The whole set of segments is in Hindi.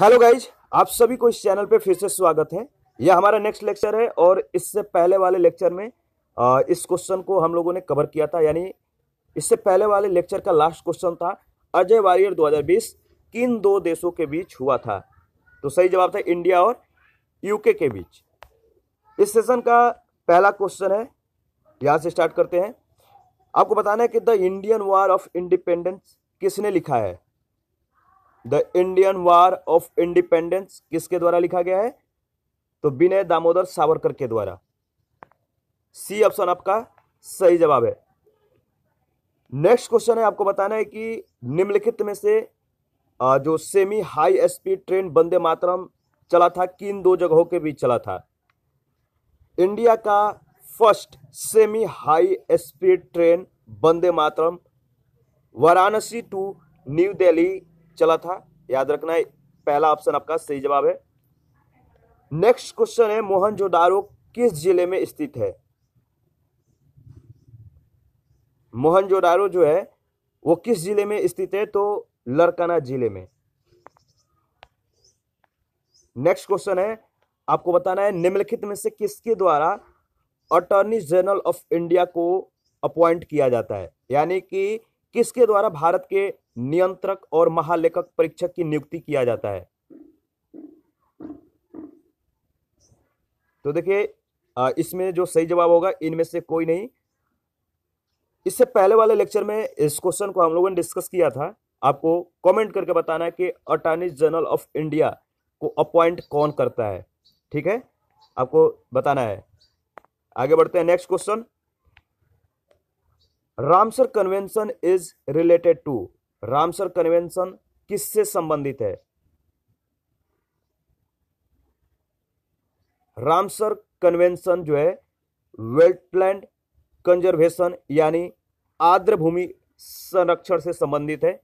हेलो गाइज आप सभी को इस चैनल पे फिर से स्वागत है यह हमारा नेक्स्ट लेक्चर है और इससे पहले वाले लेक्चर में इस क्वेश्चन को हम लोगों ने कवर किया था यानी इससे पहले वाले लेक्चर का लास्ट क्वेश्चन था अजय वारियर 2020 किन दो देशों के बीच हुआ था तो सही जवाब था इंडिया और यूके के बीच इस सेशन का पहला क्वेश्चन है यहाँ से स्टार्ट करते हैं आपको बताना है कि the Indian war of independence किसने लिखा है the Indian war of independence किसके द्वारा लिखा गया है तो विनय दामोदर सावरकर के द्वारा सी ऑप्शन आपका सही जवाब है नेक्स्ट क्वेश्चन है आपको बताना है कि निम्नलिखित में से जो semi high speed train Vande Mataram चला था किन दो जगहों के बीच चला था इंडिया का first semi high speed train Vande Mataram Varanasi to new Delhi चला था याद रखना है पहला ऑप्शन आपका सही जवाब है नेक्स्ट क्वेश्चन है मोहनजोदारो किस जिले में स्थित है मोहनजोदारो जो है वो किस जिले में स्थित है तो लरकाना जिले में नेक्स्ट क्वेश्चन है आपको बताना है निम्नलिखित में से किसके द्वारा अटॉर्नी जनरल ऑफ इंडिया को अपॉइंट किया जाता है यानी कि किसके द्वारा भारत के नियंत्रक और महालेखक परीक्षक की नियुक्ति किया जाता है तो देखिए इसमें जो सही जवाब होगा इनमें से कोई नहीं इससे पहले वाले लेक्चर में इस क्वेश्चन को हम लोगों ने डिस्कस किया था आपको कमेंट करके बताना है कि अटॉर्नी जनरल ऑफ इंडिया को अपॉइंट कौन करता है ठीक है आपको बताना है आगे बढ़ते हैं next question Ramsar convention is related to Ramsar convention किससे संबंधित है रामसर कन्वेंशन जो है वेटलैंड कंजर्वेशन यानी आर्द्र भूमि संरक्षण से संबंधित है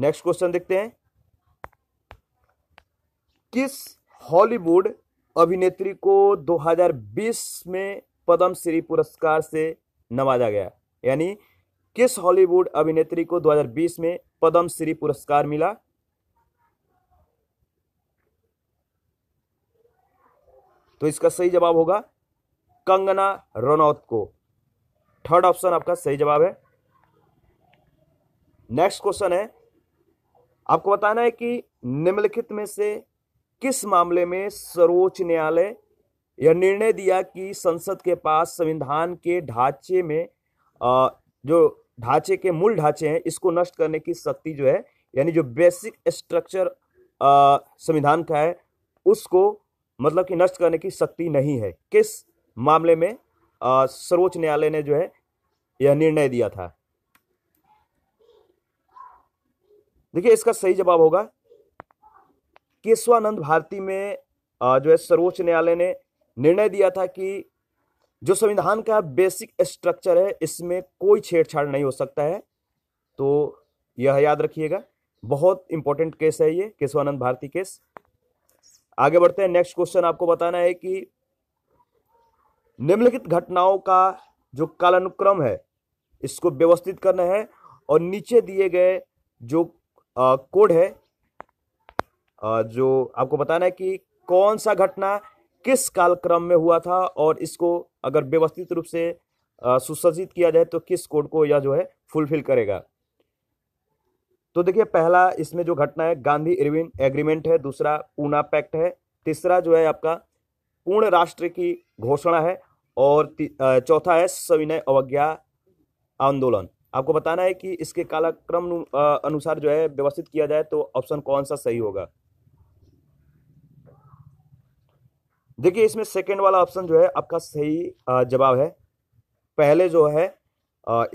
नेक्स्ट क्वेश्चन देखते हैं किस हॉलीवुड अभिनेत्री को 2020 में पद्मश्री पुरस्कार से नवाजा गया यानी किस हॉलीवुड अभिनेत्री को 2020 में पद्मश्री पुरस्कार मिला तो इसका सही जवाब होगा कंगना रनौत को थर्ड ऑप्शन आपका सही जवाब है नेक्स्ट क्वेश्चन है आपको बताना है कि निम्नलिखित में से किस मामले में सर्वोच्च न्यायालय यह निर्णय दिया कि संसद के पास संविधान के ढांचे में जो ढांचे के मूल ढांचे हैं इसको नष्ट करने की शक्ति जो है यानी जो बेसिक स्ट्रक्चर संविधान का है उसको मतलब कि नष्ट करने की शक्ति नहीं है किस मामले में सर्वोच्च न्यायालय ने जो है यह निर्णय दिया था देखिए इसका सही जवाब होगा केशवानंद भारती में आ, जो है सर्वोच्च न्यायालय ने निर्णय दिया था कि जो संविधान का बेसिक स्ट्रक्चर है इसमें कोई छेड़छाड़ नहीं हो सकता है तो यह याद रखिएगा बहुत इंपॉर्टेंट केस है ये केशवानंद भारती केस आगे बढ़ते हैं नेक्स्ट क्वेश्चन आपको बताना है कि निम्नलिखित घटनाओं का जो कालानुक्रम है इसको व्यवस्थित करना है और नीचे दिए गए जो कोड है आ, जो आपको बताना है कि कौन सा घटना किस कालक्रम में हुआ था और इसको अगर व्यवस्थित रूप से सुसज्जित किया जाए तो किस कोड को यह जो है फुलफिल करेगा तो देखिए पहला इसमें जो घटना है गांधी इरविन एग्रीमेंट है दूसरा पूना पैक्ट है तीसरा जो है आपका पूर्ण राष्ट्र की घोषणा है और चौथा है सविनय अवज्ञा आंदोलन आपको बताना है कि इसके कालक्रम अनुसार जो है व्यवस्थित किया जाए तो ऑप्शन कौन सा सही होगा देखिए इसमें सेकेंड वाला ऑप्शन जो है आपका सही जवाब है पहले जो है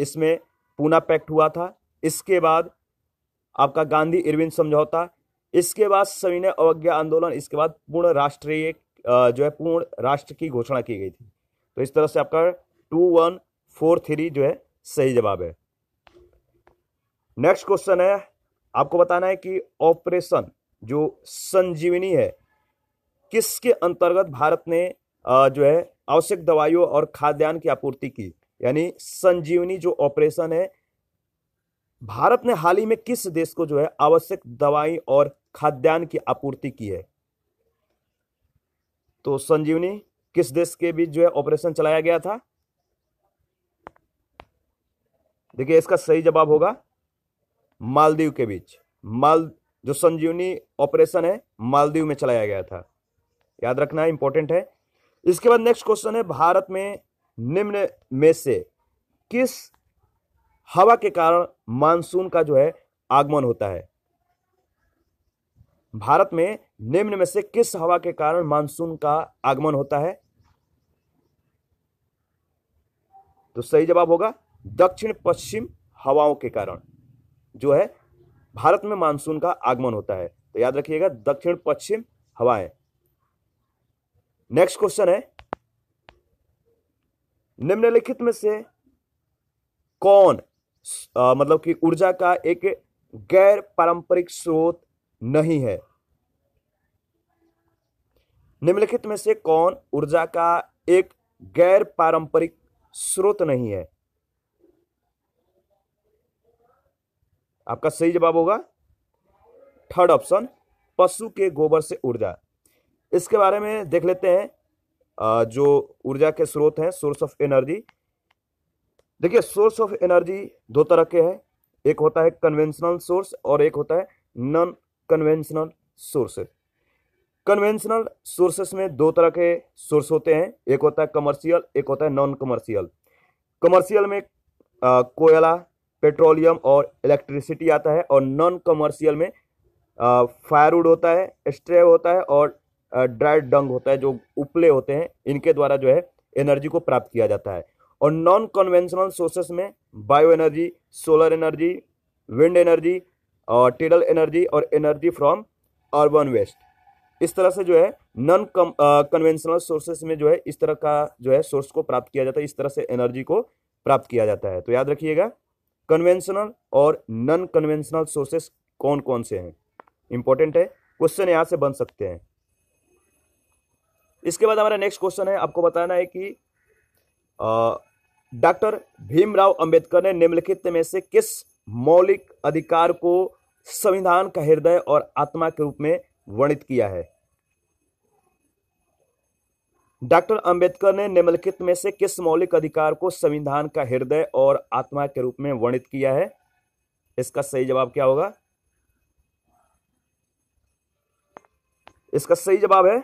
इसमें पूना पैक्ट हुआ था इसके बाद आपका गांधी इरविन समझौता इसके बाद सविनय अवज्ञा आंदोलन इसके बाद पूर्ण राष्ट्रीय जो है पूर्ण राष्ट्र की घोषणा की गई थी तो इस तरह से आपका टू वन फोर थ्री जो है सही जवाब है नेक्स्ट क्वेश्चन है आपको बताना है कि ऑपरेशन जो संजीवनी है किसके अंतर्गत भारत ने जो है आवश्यक दवाइयों और खाद्यान्न की आपूर्ति की यानी संजीवनी जो ऑपरेशन है भारत ने हाल ही में किस देश को जो है आवश्यक दवाई और खाद्यान्न की आपूर्ति की है तो संजीवनी किस देश के बीच जो है ऑपरेशन चलाया गया था देखिए इसका सही जवाब होगा मालदीव के बीच माल जो संजीवनी ऑपरेशन है मालदीव में चलाया गया था याद रखना इंपॉर्टेंट है इसके बाद नेक्स्ट क्वेश्चन है भारत में निम्न में से किस हवा के कारण मानसून का जो है आगमन होता है भारत में निम्न में से किस हवा के कारण मानसून का आगमन होता है तो सही जवाब होगा दक्षिण पश्चिम हवाओं के कारण जो है भारत में मानसून का आगमन होता है तो याद रखिएगा दक्षिण पश्चिम हवाएं नेक्स्ट क्वेश्चन है निम्नलिखित में से कौन आ, मतलब कि ऊर्जा का एक गैर पारंपरिक स्रोत नहीं है निम्नलिखित में से कौन ऊर्जा का एक गैर पारंपरिक स्रोत नहीं है आपका सही जवाब होगा थर्ड ऑप्शन पशु के गोबर से ऊर्जा इसके बारे में देख लेते हैं जो ऊर्जा के स्रोत हैं सोर्स ऑफ एनर्जी देखिए सोर्स ऑफ एनर्जी दो तरह के हैं एक होता है कन्वेंशनल सोर्स और एक होता है non conventional source conventional sources में दो तरह के सोर्स होते हैं एक होता है कमर्शियल एक होता है नॉन कमर्शियल कमर्शियल में कोयला पेट्रोलियम और इलेक्ट्रिसिटी आता है और नॉन कमर्शियल में फायरवुड होता है स्ट्रेव होता है और ड्राइड डंग होता है जो उपले होते हैं इनके द्वारा जो है एनर्जी को प्राप्त किया जाता है और नॉन कन्वेंशनल सोर्सेस में bio energy solar energy wind energy और टिडल एनर्जी और एनर्जी फ्रॉम अर्बन वेस्ट इस तरह से जो है नॉन कन्वेंशनल सोर्सेस में जो है इस तरह का जो है सोर्स को प्राप्त किया जाता है इस तरह से एनर्जी को प्राप्त किया जाता है तो याद रखिएगा कन्वेंशनल और नॉन कन्वेंशनल सोर्सेस कौन कौन से हैं इंपॉर्टेंट है क्वेश्चन यहाँ से बन सकते हैं इसके बाद हमारा नेक्स्ट क्वेश्चन है आपको बताना है कि डॉक्टर भीमराव अंबेडकर ने निम्नलिखित में से किस मौलिक अधिकार को संविधान का हृदय और आत्मा के रूप में वर्णित किया है डॉक्टर अंबेडकर ने निम्नलिखित में से किस मौलिक अधिकार को संविधान का हृदय और आत्मा के रूप में वर्णित किया है इसका सही जवाब क्या होगा इसका सही जवाब है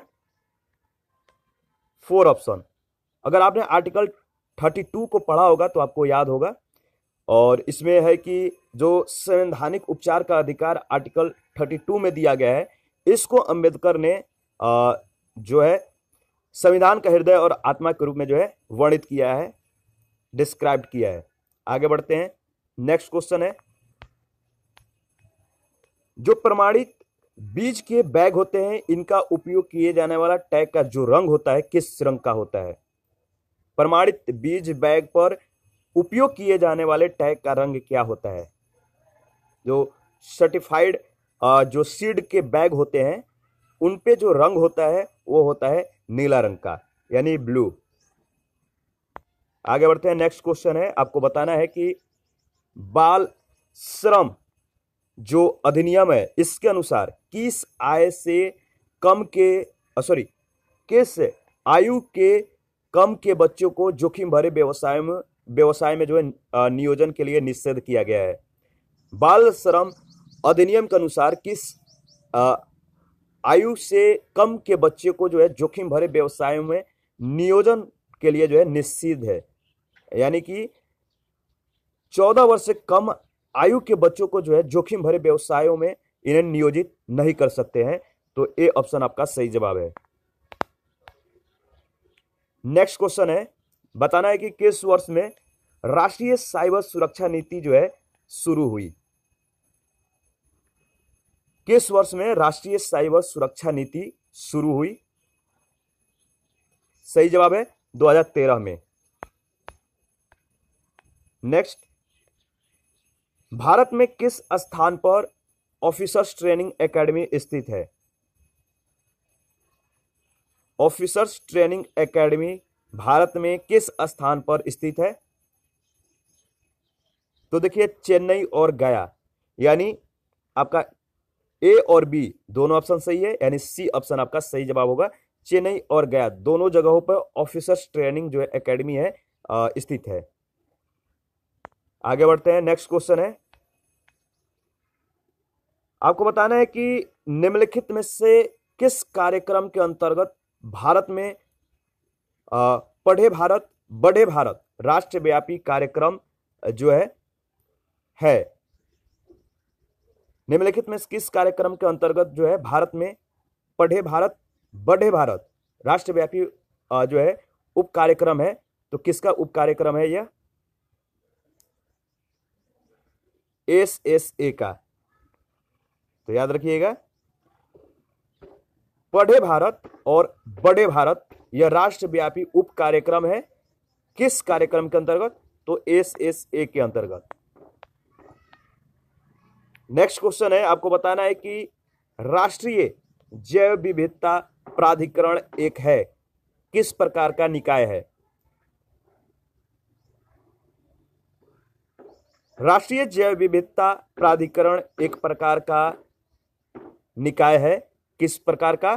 फोर ऑप्शन अगर आपने आर्टिकल थर्टी टू को पढ़ा होगा तो आपको याद होगा और इसमें है कि जो संवैधानिक उपचार का अधिकार आर्टिकल थर्टी टू में दिया गया है इसको अंबेडकर ने आ, जो है संविधान का हृदय और आत्मा के रूप में जो है वर्णित किया है डिस्क्राइब किया है आगे बढ़ते हैं नेक्स्ट क्वेश्चन है जो प्रमाणित बीज के बैग होते हैं इनका उपयोग किए जाने वाला टैग का जो रंग होता है किस रंग का होता है प्रमाणित बीज बैग पर उपयोग किए जाने वाले टैग का रंग क्या होता है जो सर्टिफाइड जो सीड के बैग होते हैं उन पे जो रंग होता है वो होता है नीला रंग का यानी ब्लू आगे बढ़ते हैं नेक्स्ट क्वेश्चन है आपको बताना है कि बाल श्रम जो अधिनियम है इसके अनुसार किस आय से कम के सॉरी किस आयु के कम के बच्चों को जोखिम भरे व्यवसाय में व्यवसाय में जो है नियोजन के लिए निषेध किया गया है बाल श्रम अधिनियम के अनुसार किस आयु से कम के बच्चे को जो है जोखिम भरे व्यवसाय में नियोजन के लिए जो है निषिद्ध है यानी कि चौदह वर्ष से कम आयु के बच्चों को जो है जोखिम भरे व्यवसायों में इन्हें नियोजित नहीं कर सकते हैं तो ए ऑप्शन आपका सही जवाब है नेक्स्ट क्वेश्चन है बताना है कि किस वर्ष में राष्ट्रीय साइबर सुरक्षा नीति जो है शुरू हुई किस वर्ष में राष्ट्रीय साइबर सुरक्षा नीति शुरू हुई सही जवाब है 2013 में नेक्स्ट भारत में किस स्थान पर ऑफिसर्स ट्रेनिंग एकेडमी स्थित है ऑफिसर्स ट्रेनिंग एकेडमी भारत में किस स्थान पर स्थित है तो देखिए चेन्नई और गया यानी आपका ए और बी दोनों ऑप्शन सही है यानी सी ऑप्शन आपका सही जवाब होगा चेन्नई और गया दोनों जगहों पर ऑफिसर्स ट्रेनिंग जो है एकेडमी है स्थित है आगे बढ़ते हैं नेक्स्ट क्वेश्चन है आपको बताना है कि निम्नलिखित में से किस कार्यक्रम के अंतर्गत भारत में पढ़े भारत बढ़े भारत राष्ट्रव्यापी कार्यक्रम जो है है निम्नलिखित में किस कार्यक्रम के अंतर्गत जो है भारत में पढ़े भारत बढ़े भारत राष्ट्रव्यापी जो है उप कार्यक्रम है तो किसका उप कार्यक्रम है यह एस एस ए का तो याद रखिएगा पढ़े भारत और बड़े भारत यह राष्ट्रव्यापी उप कार्यक्रम है किस कार्यक्रम के अंतर्गत तो एस एस ए के अंतर्गत नेक्स्ट क्वेश्चन है आपको बताना है कि राष्ट्रीय जैव विविधता प्राधिकरण एक है किस प्रकार का निकाय है राष्ट्रीय जैव विविधता प्राधिकरण एक प्रकार का निकाय है किस प्रकार का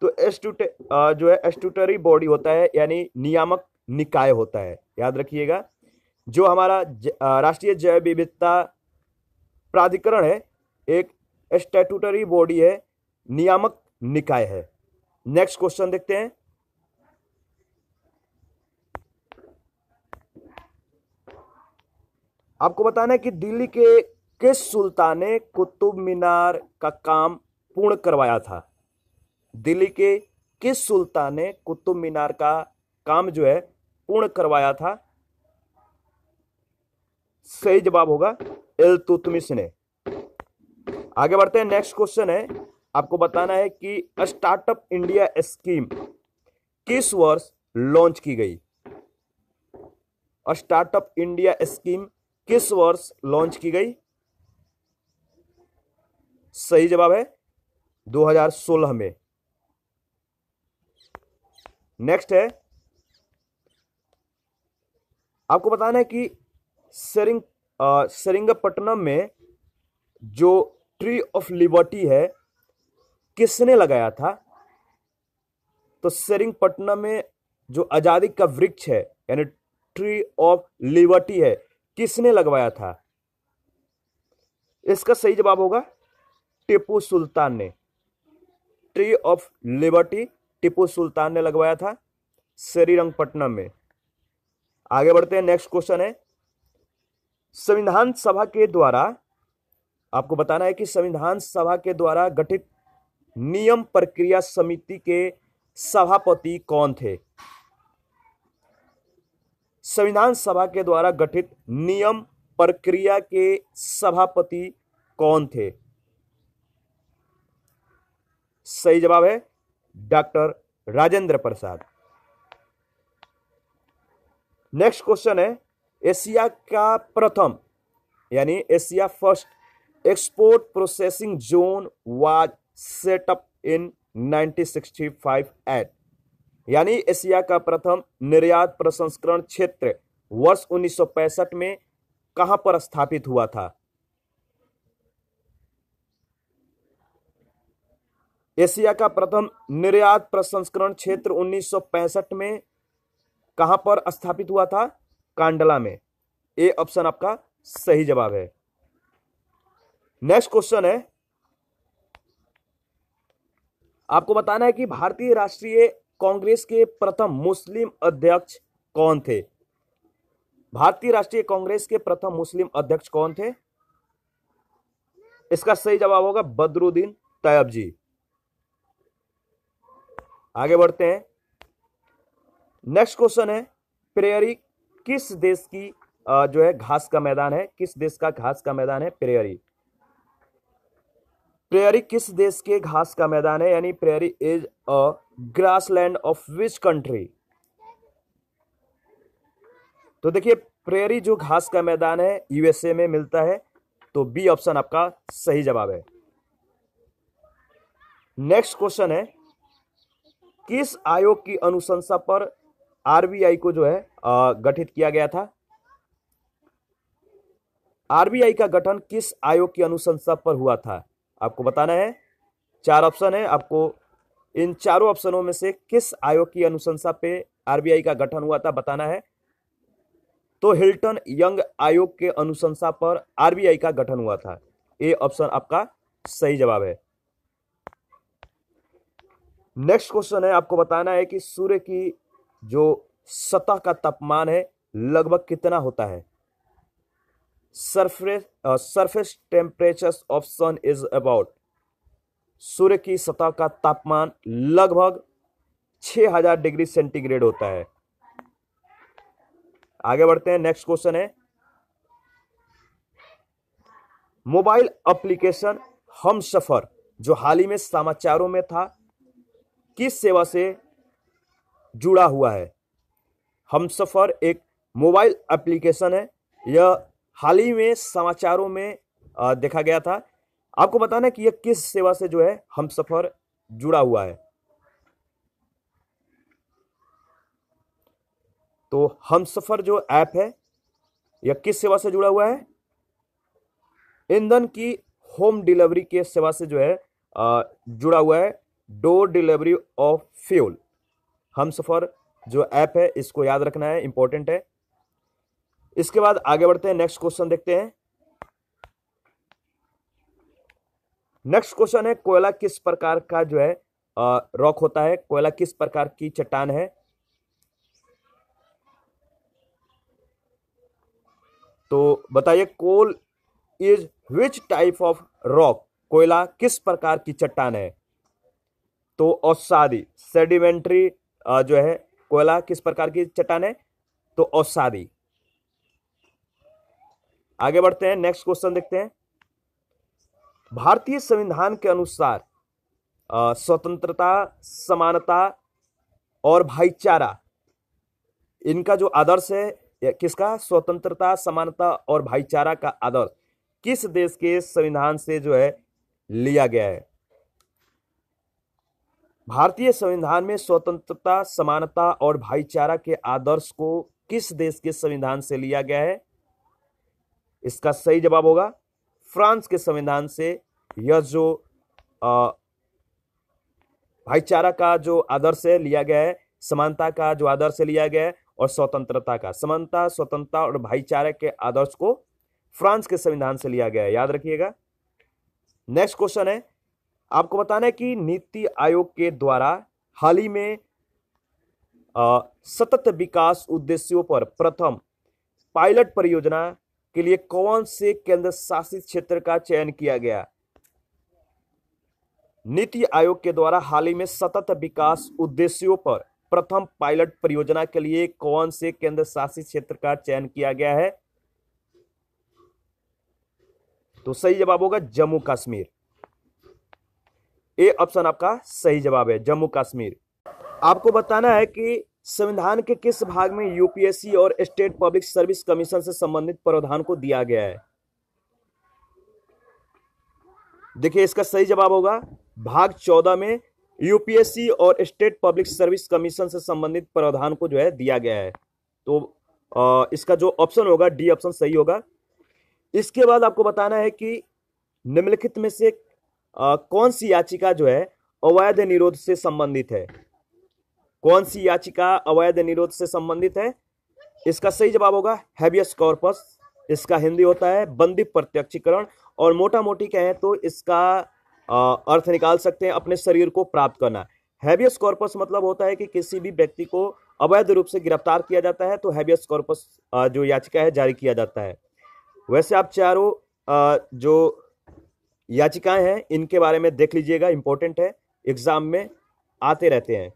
तो एस्टूट जो है एस्टूटरी बॉडी होता है यानी नियामक निकाय होता है याद रखिएगा जो हमारा राष्ट्रीय जैव विविधता प्राधिकरण है एक स्टेटूटरी बॉडी है नियामक निकाय है नेक्स्ट क्वेश्चन देखते हैं आपको बताना है कि दिल्ली के किस सुल्तान ने कुतुब मीनार का काम पूर्ण करवाया था दिल्ली के किस सुल्तान ने कुतुब मीनार का काम जो है पूर्ण करवाया था सही जवाब होगा एल ने आगे बढ़ते हैं नेक्स्ट क्वेश्चन है आपको बताना है कि स्टार्टअप इंडिया स्कीम किस वर्ष लॉन्च की गई स्टार्टअप इंडिया स्कीम किस वर्ष लॉन्च की गई सही जवाब है 2016 में नेक्स्ट है आपको बताना है कि सरिंग सरिंगपट्टनम में जो ट्री ऑफ लिबर्टी है किसने लगाया था तो सरिंगपट्टनम में जो आज़ादी का वृक्ष है यानी ट्री ऑफ लिबर्टी है किसने लगवाया था इसका सही जवाब होगा टिपू सुल्तान ने tree of liberty Tipu Sultan ने लगवाया था श्रीरंगपट्टनम में आगे बढ़ते हैं नेक्स्ट क्वेश्चन है संविधान सभा के द्वारा आपको बताना है कि संविधान सभा के द्वारा गठित नियम प्रक्रिया समिति के सभापति कौन थे संविधान सभा के द्वारा गठित नियम प्रक्रिया के सभापति कौन थे सही जवाब है doctor Rajendra Prasad next question है एशिया का प्रथम यानी Asia first export processing zone was set up in 1965 at यानी एशिया का प्रथम निर्यात प्रसंस्करण क्षेत्र वर्ष 1965 में कहां पर स्थापित हुआ था एशिया का प्रथम निर्यात प्रसंस्करण क्षेत्र 1965 में कहां पर स्थापित हुआ था कांडला में ए ऑप्शन आपका सही जवाब है नेक्स्ट क्वेश्चन है आपको बताना है कि भारतीय राष्ट्रीय कांग्रेस के प्रथम मुस्लिम अध्यक्ष कौन थे भारतीय राष्ट्रीय कांग्रेस के प्रथम मुस्लिम अध्यक्ष कौन थे इसका सही जवाब होगा बदरुद्दीन तैयब जी आगे बढ़ते हैं नेक्स्ट क्वेश्चन है प्रेयरी किस देश की जो है घास का मैदान है किस देश का घास का मैदान है प्रेयरी प्रेयरी किस देश के घास का मैदान है यानी prairie is a grassland of which country तो देखिए प्रेयरी जो घास का मैदान है यूएसए में मिलता है तो बी ऑप्शन आपका सही जवाब है नेक्स्ट क्वेश्चन है किस आयोग की अनुशंसा पर आरबीआई को जो है गठित किया गया था आरबीआई का गठन किस आयोग की अनुशंसा पर हुआ था आपको बताना है चार ऑप्शन है आपको इन चारों ऑप्शनों में से किस आयोग की अनुशंसा पे आरबीआई का गठन हुआ था बताना है तो हिल्टन यंग आयोग के अनुशंसा पर आरबीआई का गठन हुआ था ए ऑप्शन आपका सही जवाब है नेक्स्ट क्वेश्चन है आपको बताना है कि सूर्य की जो सतह का तापमान है लगभग कितना होता है surface surface temperature of sun is about सूर्य की सतह का तापमान लगभग 6000 डिग्री सेंटीग्रेड होता है आगे बढ़ते हैं नेक्स्ट क्वेश्चन है मोबाइल एप्लीकेशन हम सफर जो हाल ही में समाचारों में था किस सेवा से जुड़ा हुआ है हम सफर एक मोबाइल एप्लीकेशन है यह हाल ही में समाचारों में देखा गया था आपको बताना कि यह किस सेवा से जो है हम सफर जुड़ा हुआ है तो हम सफर जो ऐप है यह किस सेवा से जुड़ा हुआ है ईंधन की होम डिलीवरी के सेवा से जो है जुड़ा हुआ है डोर डिलीवरी ऑफ फ्यूल हम सफर जो ऐप है इसको याद रखना है इंपॉर्टेंट है इसके बाद आगे बढ़ते हैं नेक्स्ट क्वेश्चन देखते हैं नेक्स्ट क्वेश्चन है कोयला किस प्रकार का जो है रॉक होता है कोयला किस प्रकार की चट्टान है तो बताइए coal is which type of rock कोयला किस प्रकार की चट्टान है तो औसादी सेडिमेंट्री जो है कोयला किस प्रकार की चट्टान है तो औसादी आगे बढ़ते हैं नेक्स्ट क्वेश्चन देखते हैं भारतीय संविधान के अनुसार स्वतंत्रता समानता और भाईचारा इनका जो आदर्श है किसका स्वतंत्रता समानता और भाईचारा का आदर्श किस देश के संविधान से जो है लिया गया है भारतीय संविधान में स्वतंत्रता समानता और भाईचारा के आदर्श को किस देश के संविधान से लिया गया है इसका सही जवाब होगा फ्रांस के संविधान से यह जो भाईचारा का जो आदर्श है लिया गया है समानता का जो आदर्श लिया गया है और स्वतंत्रता का समानता स्वतंत्रता और भाईचारे के आदर्श को फ्रांस के संविधान से लिया गया है याद रखिएगा नेक्स्ट क्वेश्चन है आपको बताना है कि नीति आयोग के द्वारा हाल ही में आ, सतत विकास उद्देश्यों पर प्रथम पायलट परियोजना के लिए कौन से केंद्र शासित क्षेत्र का चयन किया गया नीति आयोग के द्वारा हाल ही में सतत विकास उद्देश्यों पर प्रथम पायलट परियोजना के लिए कौन से केंद्र शासित क्षेत्र का चयन किया गया है तो सही जवाब होगा जम्मू कश्मीर ए ऑप्शन आपका सही जवाब है जम्मू कश्मीर आपको बताना है कि संविधान के किस भाग में यूपीएससी और स्टेट पब्लिक सर्विस कमीशन से संबंधित प्रावधान को दिया गया है देखिए इसका सही जवाब होगा भाग चौदह में यूपीएससी और स्टेट पब्लिक सर्विस कमीशन से संबंधित प्रावधान को जो है दिया गया है तो आ, इसका जो ऑप्शन होगा डी ऑप्शन सही होगा इसके बाद आपको बताना है कि निम्नलिखित में से आ, कौन सी याचिका जो है अवैध निरोध से संबंधित है कौन सी याचिका अवैध निरोध से संबंधित है इसका सही जवाब होगा हैबियस कॉर्पस इसका हिंदी होता है बंदी प्रत्यक्षीकरण और मोटा मोटी कहें तो इसका अर्थ निकाल सकते हैं अपने शरीर को प्राप्त करना हैबियस कॉर्पस मतलब होता है कि किसी भी व्यक्ति को अवैध रूप से गिरफ्तार किया जाता है तो हैबियस कॉर्पस जो याचिका है जारी किया जाता है वैसे आप चारों जो याचिकाएं हैं इनके बारे में देख लीजिएगा इंपॉर्टेंट है एग्जाम में आते रहते हैं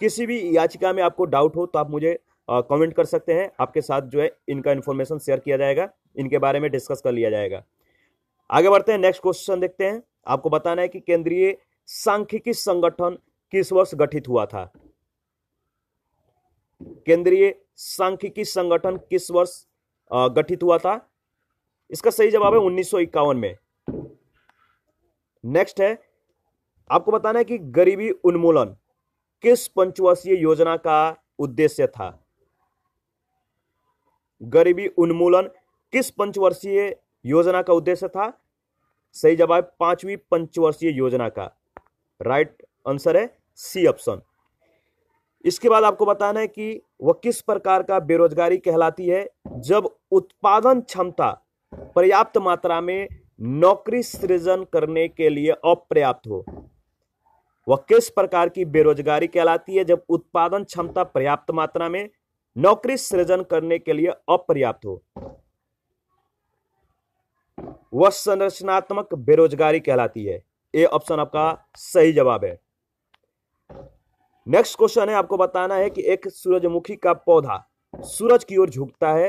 किसी भी याचिका में आपको डाउट हो तो आप मुझे कमेंट कर सकते हैं आपके साथ जो है इनका इन्फॉर्मेशन शेयर किया जाएगा इनके बारे में डिस्कस कर लिया जाएगा आगे बढ़ते हैं नेक्स्ट क्वेश्चन देखते हैं आपको बताना है कि केंद्रीय सांख्यिकी संगठन किस वर्ष गठित हुआ था केंद्रीय सांख्यिकी संगठन किस वर्ष गठित हुआ था इसका सही जवाब है उन्नीस में नेक्स्ट है आपको बताना है कि गरीबी उन्मूलन किस पंचवर्षीय योजना का उद्देश्य था गरीबी उन्मूलन किस पंचवर्षीय योजना का उद्देश्य था सही जवाब पांचवी पंचवर्षीय योजना का राइट आंसर है सी ऑप्शन इसके बाद आपको बताना है कि वह किस प्रकार का बेरोजगारी कहलाती है जब उत्पादन क्षमता पर्याप्त मात्रा में नौकरी सृजन करने के लिए अपर्याप्त हो वह किस प्रकार की बेरोजगारी कहलाती है जब उत्पादन क्षमता पर्याप्त मात्रा में नौकरी सृजन करने के लिए अपर्याप्त हो वह संरचनात्मक बेरोजगारी कहलाती है ए ऑप्शन आपका सही जवाब है नेक्स्ट क्वेश्चन है आपको बताना है कि एक सूरजमुखी का पौधा सूरज की ओर झुकता है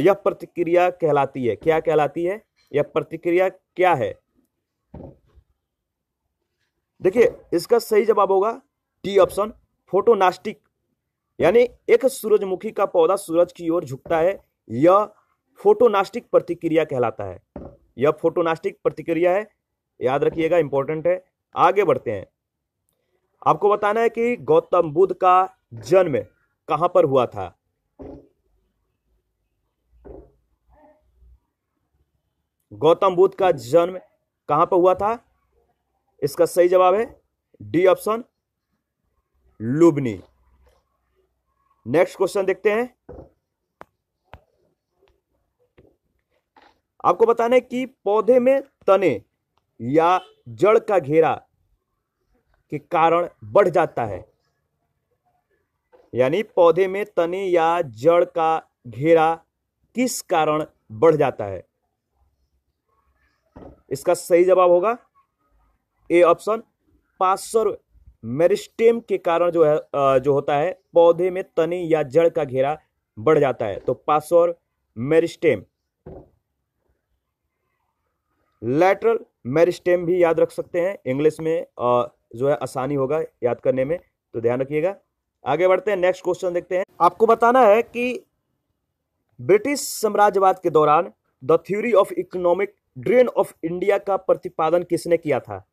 यह प्रतिक्रिया कहलाती है क्या कहलाती है यह प्रतिक्रिया क्या है देखिए इसका सही जवाब होगा टी ऑप्शन फोटोनास्टिक यानी एक सूरजमुखी का पौधा सूरज की ओर झुकता है यह फोटोनास्टिक प्रतिक्रिया कहलाता है यह फोटोनास्टिक प्रतिक्रिया है याद रखिएगा इंपॉर्टेंट है आगे बढ़ते हैं आपको बताना है कि गौतम बुद्ध का जन्म कहां पर हुआ था गौतम बुद्ध का जन्म कहां पर हुआ था इसका सही जवाब है डी ऑप्शन लुबनी नेक्स्ट क्वेश्चन देखते हैं आपको बताने कि पौधे में तने या जड़ का घेरा के कारण बढ़ जाता है यानी पौधे में तने या जड़ का घेरा किस कारण बढ़ जाता है इसका सही जवाब होगा ए ऑप्शन पार्श्व मेरिस्टेम के कारण जो है जो होता है पौधे में तने या जड़ का घेरा बढ़ जाता है तो पार्श्व मेरिस्टेम लैटरल मेरिस्टेम भी याद रख सकते हैं इंग्लिश में जो है आसानी होगा याद करने में तो ध्यान रखिएगा आगे बढ़ते हैं नेक्स्ट क्वेश्चन देखते हैं आपको बताना है कि ब्रिटिश साम्राज्यवाद के दौरान the theory of economic drain of India का प्रतिपादन किसने किया था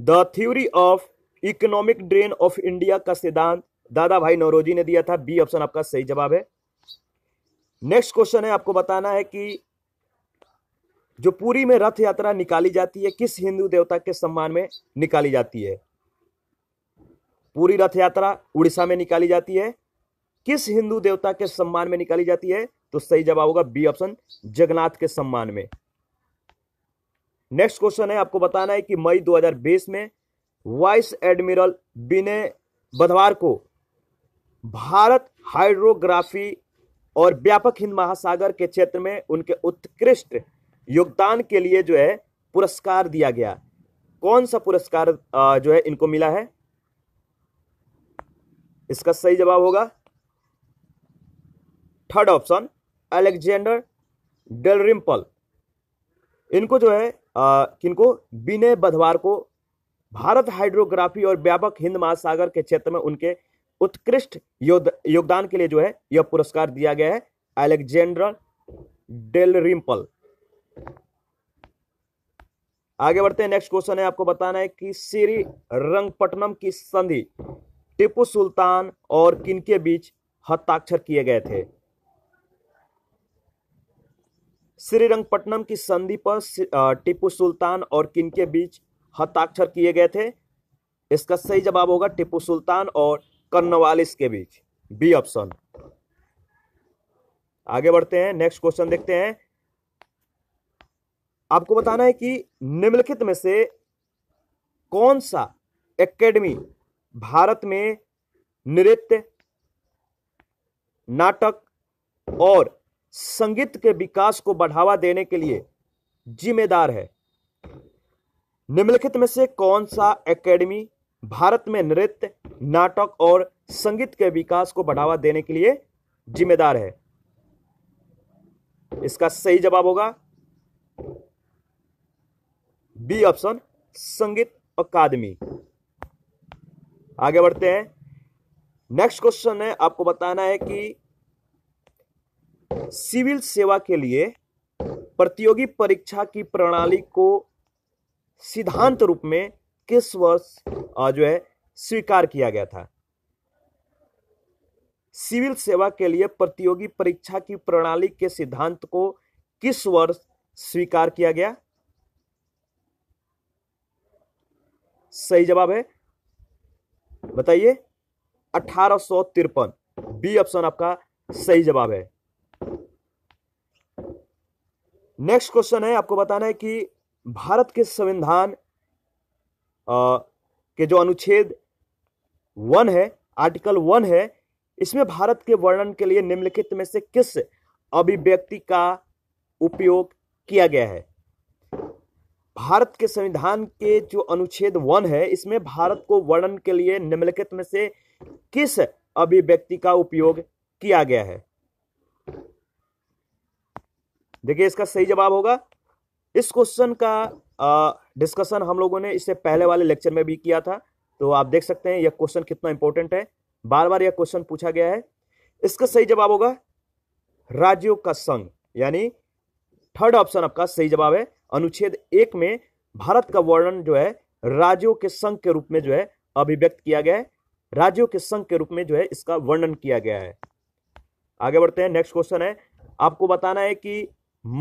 the theory of economic drain of India का सिद्धांत दादा भाई नौरोजी ने दिया था बी ऑप्शन आपका सही जवाब है नेक्स्ट क्वेश्चन है आपको बताना है कि जो पूरी में रथ यात्रा निकाली जाती है किस हिंदू देवता के सम्मान में निकाली जाती है पूरी रथ यात्रा उड़ीसा में निकाली जाती है किस हिंदू देवता के सम्मान में निकाली जाती है तो सही जवाब होगा बी ऑप्शन जगन्नाथ के सम्मान में नेक्स्ट क्वेश्चन है आपको बताना है कि मई 2020 में वाइस एडमिरल विनय बधवार को भारत हाइड्रोग्राफी और व्यापक हिंद महासागर के क्षेत्र में उनके उत्कृष्ट योगदान के लिए जो है पुरस्कार दिया गया कौन सा पुरस्कार जो है इनको मिला है इसका सही जवाब होगा थर्ड ऑप्शन अलेक्जेंडर डेलरिम्पल इनको जो है किनको विनय बधवार को भारत हाइड्रोग्राफी और व्यापक हिंद महासागर के क्षेत्र में उनके उत्कृष्ट योगदान के लिए जो है यह पुरस्कार दिया गया है एलेक्जेंडर डेल रिम्पल आगे बढ़ते हैं नेक्स्ट क्वेश्चन है आपको बताना है कि श्री रंगपटनम की संधि टिपू सुल्तान और किनके बीच हस्ताक्षर किए गए थे श्रीरंगपट्टनम की संधि पर टिप्पू सुल्तान और किन के बीच हताक्षर किए गए थे इसका सही जवाब होगा टिप्पू सुल्तान और कर्नवालिस के बीच बी ऑप्शन आगे बढ़ते हैं नेक्स्ट क्वेश्चन देखते हैं आपको बताना है कि निम्नलिखित में से कौन सा एकेडमी भारत में नृत्य नाटक और संगीत के विकास को बढ़ावा देने के लिए जिम्मेदार है निम्नलिखित में से कौन सा एकेडमी भारत में नृत्य नाटक और संगीत के विकास को बढ़ावा देने के लिए जिम्मेदार है इसका सही जवाब होगा बी ऑप्शन संगीत अकादमी आगे बढ़ते हैं नेक्स्ट क्वेश्चन है आपको बताना है कि सिविल सेवा के लिए प्रतियोगी परीक्षा की प्रणाली को सिद्धांत रूप में किस वर्ष जो है स्वीकार किया गया था सिविल सेवा के लिए प्रतियोगी परीक्षा की प्रणाली के सिद्धांत को किस वर्ष स्वीकार किया गया सही जवाब है बताइए अठारह सौ तिरपन बी ऑप्शन आपका सही जवाब है नेक्स्ट क्वेश्चन है आपको बताना है कि भारत के संविधान के जो अनुच्छेद वन है आर्टिकल वन है इसमें भारत के वर्णन के लिए निम्नलिखित में से किस अभिव्यक्ति का उपयोग किया गया है भारत के संविधान के जो अनुच्छेद वन है इसमें भारत को वर्णन के लिए निम्नलिखित में से किस अभिव्यक्ति का उपयोग किया गया है देखिए इसका सही जवाब होगा इस क्वेश्चन का डिस्कशन हम लोगों ने इससे पहले वाले लेक्चर में भी किया था तो आप देख सकते हैं यह क्वेश्चन कितना इंपॉर्टेंट है बार बार यह क्वेश्चन पूछा गया है इसका सही जवाब होगा राज्यों का संघ यानी थर्ड ऑप्शन आपका सही जवाब है अनुच्छेद एक में भारत का वर्णन जो है राज्यों के संघ के रूप में जो है अभिव्यक्त किया गया है राज्यों के संघ के रूप में जो है इसका वर्णन किया गया है आगे बढ़ते हैं नेक्स्ट क्वेश्चन है आपको बताना है कि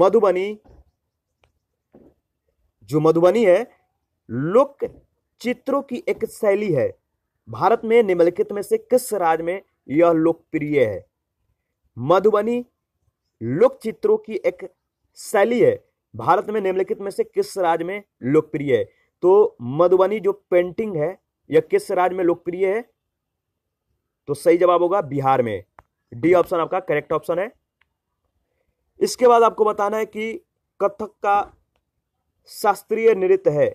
मधुबनी जो मधुबनी है लोक चित्रों की एक शैली है भारत में निम्नलिखित में से किस राज्य में यह लोकप्रिय है मधुबनी लोक चित्रों की एक शैली है भारत में निम्नलिखित में से किस राज्य में लोकप्रिय है तो मधुबनी जो पेंटिंग है यह किस राज्य में लोकप्रिय है तो सही जवाब होगा बिहार में डी ऑप्शन आपका करेक्ट ऑप्शन है इसके बाद आपको बताना है कि कथक का शास्त्रीय नृत्य है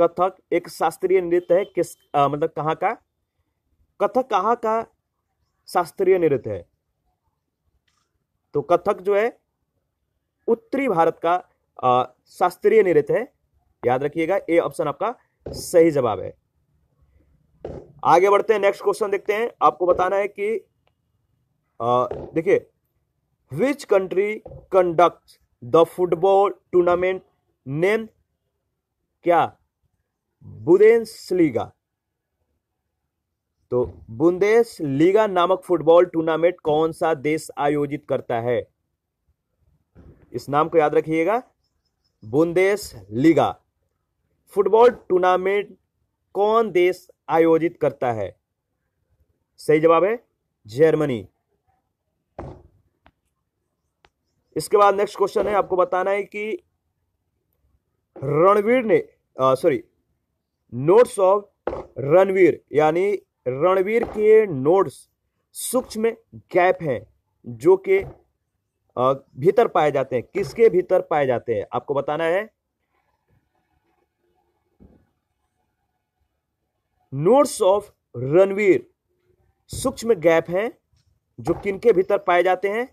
कथक एक शास्त्रीय नृत्य है किस आ, मतलब कहाँ का कथक कहाँ का शास्त्रीय नृत्य है तो कथक जो है उत्तरी भारत का शास्त्रीय नृत्य है याद रखिएगा ए ऑप्शन आपका सही जवाब है आगे बढ़ते हैं नेक्स्ट क्वेश्चन देखते हैं आपको बताना है कि देखिए which country conducts the football tournament named क्या लीगा तो बुंदेस लीगा नामक फुटबॉल टूर्नामेंट कौन सा देश आयोजित करता है इस नाम को याद रखिएगा बुंदेस लीगा फुटबॉल टूर्नामेंट कौन देश आयोजित करता है सही जवाब है जर्मनी इसके बाद नेक्स्ट क्वेश्चन है आपको बताना है कि रणवीर ने सॉरी नोट्स ऑफ रणवीर यानी रणवीर के नोट्स सूक्ष्म गैप हैं जो के भीतर पाए जाते हैं किसके भीतर पाए जाते हैं आपको बताना है नोट्स ऑफ रणवीर सूक्ष्म गैप हैं जो किनके भीतर पाए जाते हैं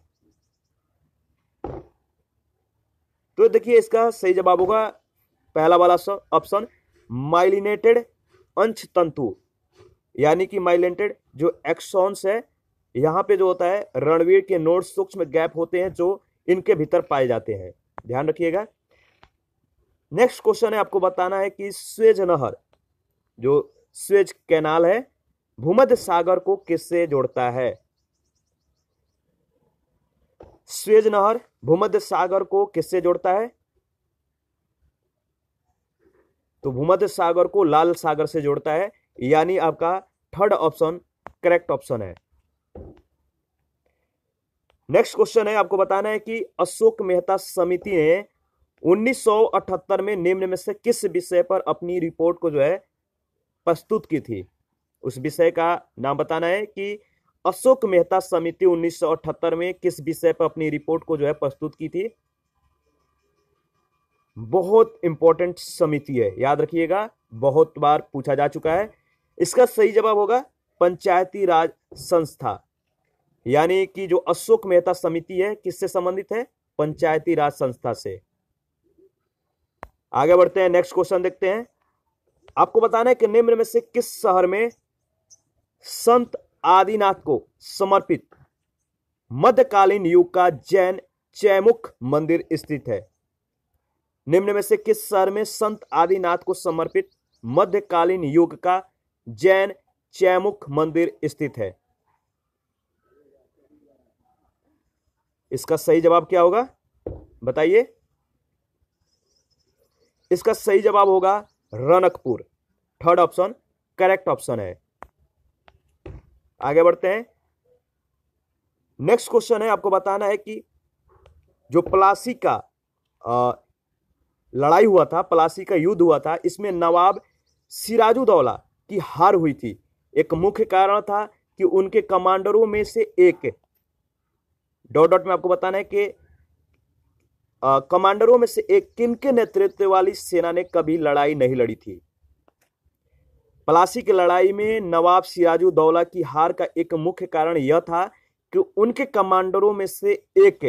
तो देखिए इसका सही जवाब होगा पहला वाला ऑप्शन माइलिनेटेड अंश तंतु यानी कि माइलेटेड जो एक्सॉन्स है यहाँ पे जो होता है रणवीर के नोट सूक्ष्म गैप होते हैं जो इनके भीतर पाए जाते हैं ध्यान रखिएगा नेक्स्ट क्वेश्चन है आपको बताना है कि स्वेज नहर जो स्वेज कैनाल है भूमध्य सागर को किससे जोड़ता है स्वेज नहर भूमध्य सागर को किससे जोड़ता है तो भूमध्य सागर को लाल सागर से जोड़ता है यानी आपका थर्ड ऑप्शन करेक्ट ऑप्शन है नेक्स्ट क्वेश्चन है आपको बताना है कि अशोक मेहता समिति ने 1978 में निम्न में से किस विषय पर अपनी रिपोर्ट को जो है प्रस्तुत की थी उस विषय का नाम बताना है कि अशोक मेहता समिति 1978 में किस विषय पर अपनी रिपोर्ट को जो है प्रस्तुत की थी बहुत इंपॉर्टेंट समिति है याद रखिएगा बहुत बार पूछा जा चुका है इसका सही जवाब होगा पंचायती राज संस्था यानी कि जो अशोक मेहता समिति है किससे संबंधित है पंचायती राज संस्था से आगे बढ़ते हैं नेक्स्ट क्वेश्चन देखते हैं आपको बताना है कि निम्न में से किस शहर में संत आदिनाथ को समर्पित मध्यकालीन युग का जैन चैमुख मंदिर स्थित है निम्न में से किस शहर में संत आदिनाथ को समर्पित मध्यकालीन युग का जैन चैमुख मंदिर स्थित है इसका सही जवाब क्या होगा बताइए इसका सही जवाब होगा Ranakpur third option correct option है आगे बढ़ते हैं नेक्स्ट क्वेश्चन है आपको बताना है कि जो प्लासी का आ, लड़ाई हुआ था प्लासी का युद्ध हुआ था इसमें नवाब सिराजुद्दौला की हार हुई थी एक मुख्य कारण था कि उनके कमांडरों में से एक डॉट डॉट में आपको बताना है कि कमांडरों में से एक किन के नेतृत्व वाली सेना ने कभी लड़ाई नहीं लड़ी थी पलासी की लड़ाई में नवाब सिराजुद्दौला की हार का एक मुख्य कारण यह था कि उनके कमांडरों में से एक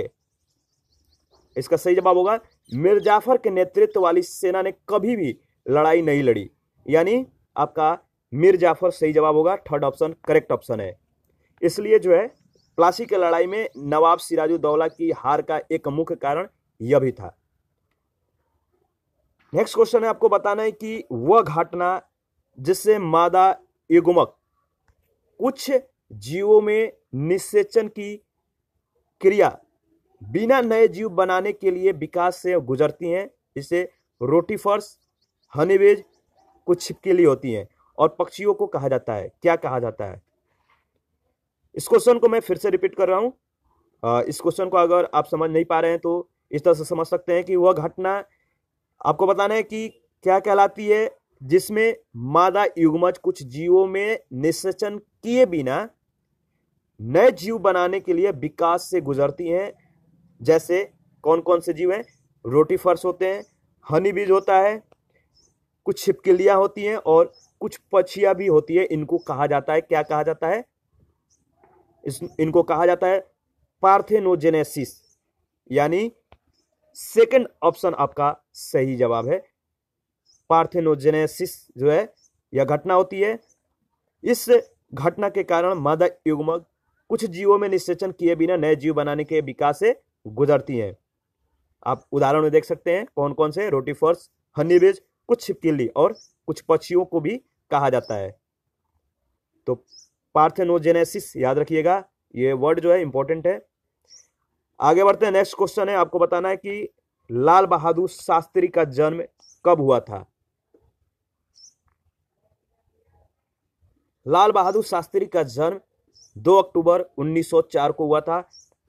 इसका सही जवाब होगा मिर्जाफर के नेतृत्व वाली सेना ने कभी भी लड़ाई नहीं लड़ी यानी आपका मीर जाफर सही जवाब होगा थर्ड ऑप्शन करेक्ट ऑप्शन है इसलिए जो है प्लासी की लड़ाई में नवाब सिराजुद्दौला की हार का एक मुख्य कारण यह भी था नेक्स्ट क्वेश्चन है आपको बताना है कि वह घटना जिससे मादा युगमक कुछ जीवों में निषेचन की क्रिया बिना नए जीव बनाने के लिए विकास से गुजरती हैं जिसे रोटीफर्स हनीवेज कुछ के लिए होती हैं और पक्षियों को कहा जाता है क्या कहा जाता है इस क्वेश्चन को मैं फिर से रिपीट कर रहा हूँ इस क्वेश्चन को अगर आप समझ नहीं पा रहे हैं तो इस तरह से समझ सकते हैं कि वह घटना आपको बताना है कि क्या कहलाती है जिसमें मादा युग्मज कुछ जीवों में निश्चन किए बिना नए जीव बनाने के लिए विकास से गुजरती हैं जैसे कौन कौन से जीव हैं रोटी फर्श होते हैं हनी बीज होता है कुछ छिपकिलियां होती हैं और कुछ पछिया भी होती है इनको कहा जाता है क्या कहा जाता है इस इनको कहा जाता है पार्थेनोजेनेसिस यानी सेकंड ऑप्शन आपका सही जवाब है पार्थेनोजेनेसिस जो है यह घटना होती है इस घटना के कारण मादा युग्मक कुछ जीवों में निषेचन किए बिना नए जीव बनाने के विकास से गुजरती है आप उदाहरण में देख सकते हैं कौन कौन से रोटीफर्स हनीबेज कुछ छिपकिली और कुछ पक्षियों को भी कहा जाता है तो पार्थेनोजेनेसिस याद रखिएगा ये वर्ड जो है इंपॉर्टेंट है आगे बढ़ते हैं नेक्स्ट क्वेश्चन है आपको बताना है कि लाल बहादुर शास्त्री का जन्म कब हुआ था लाल बहादुर शास्त्री का जन्म 2 अक्टूबर 1904 को हुआ था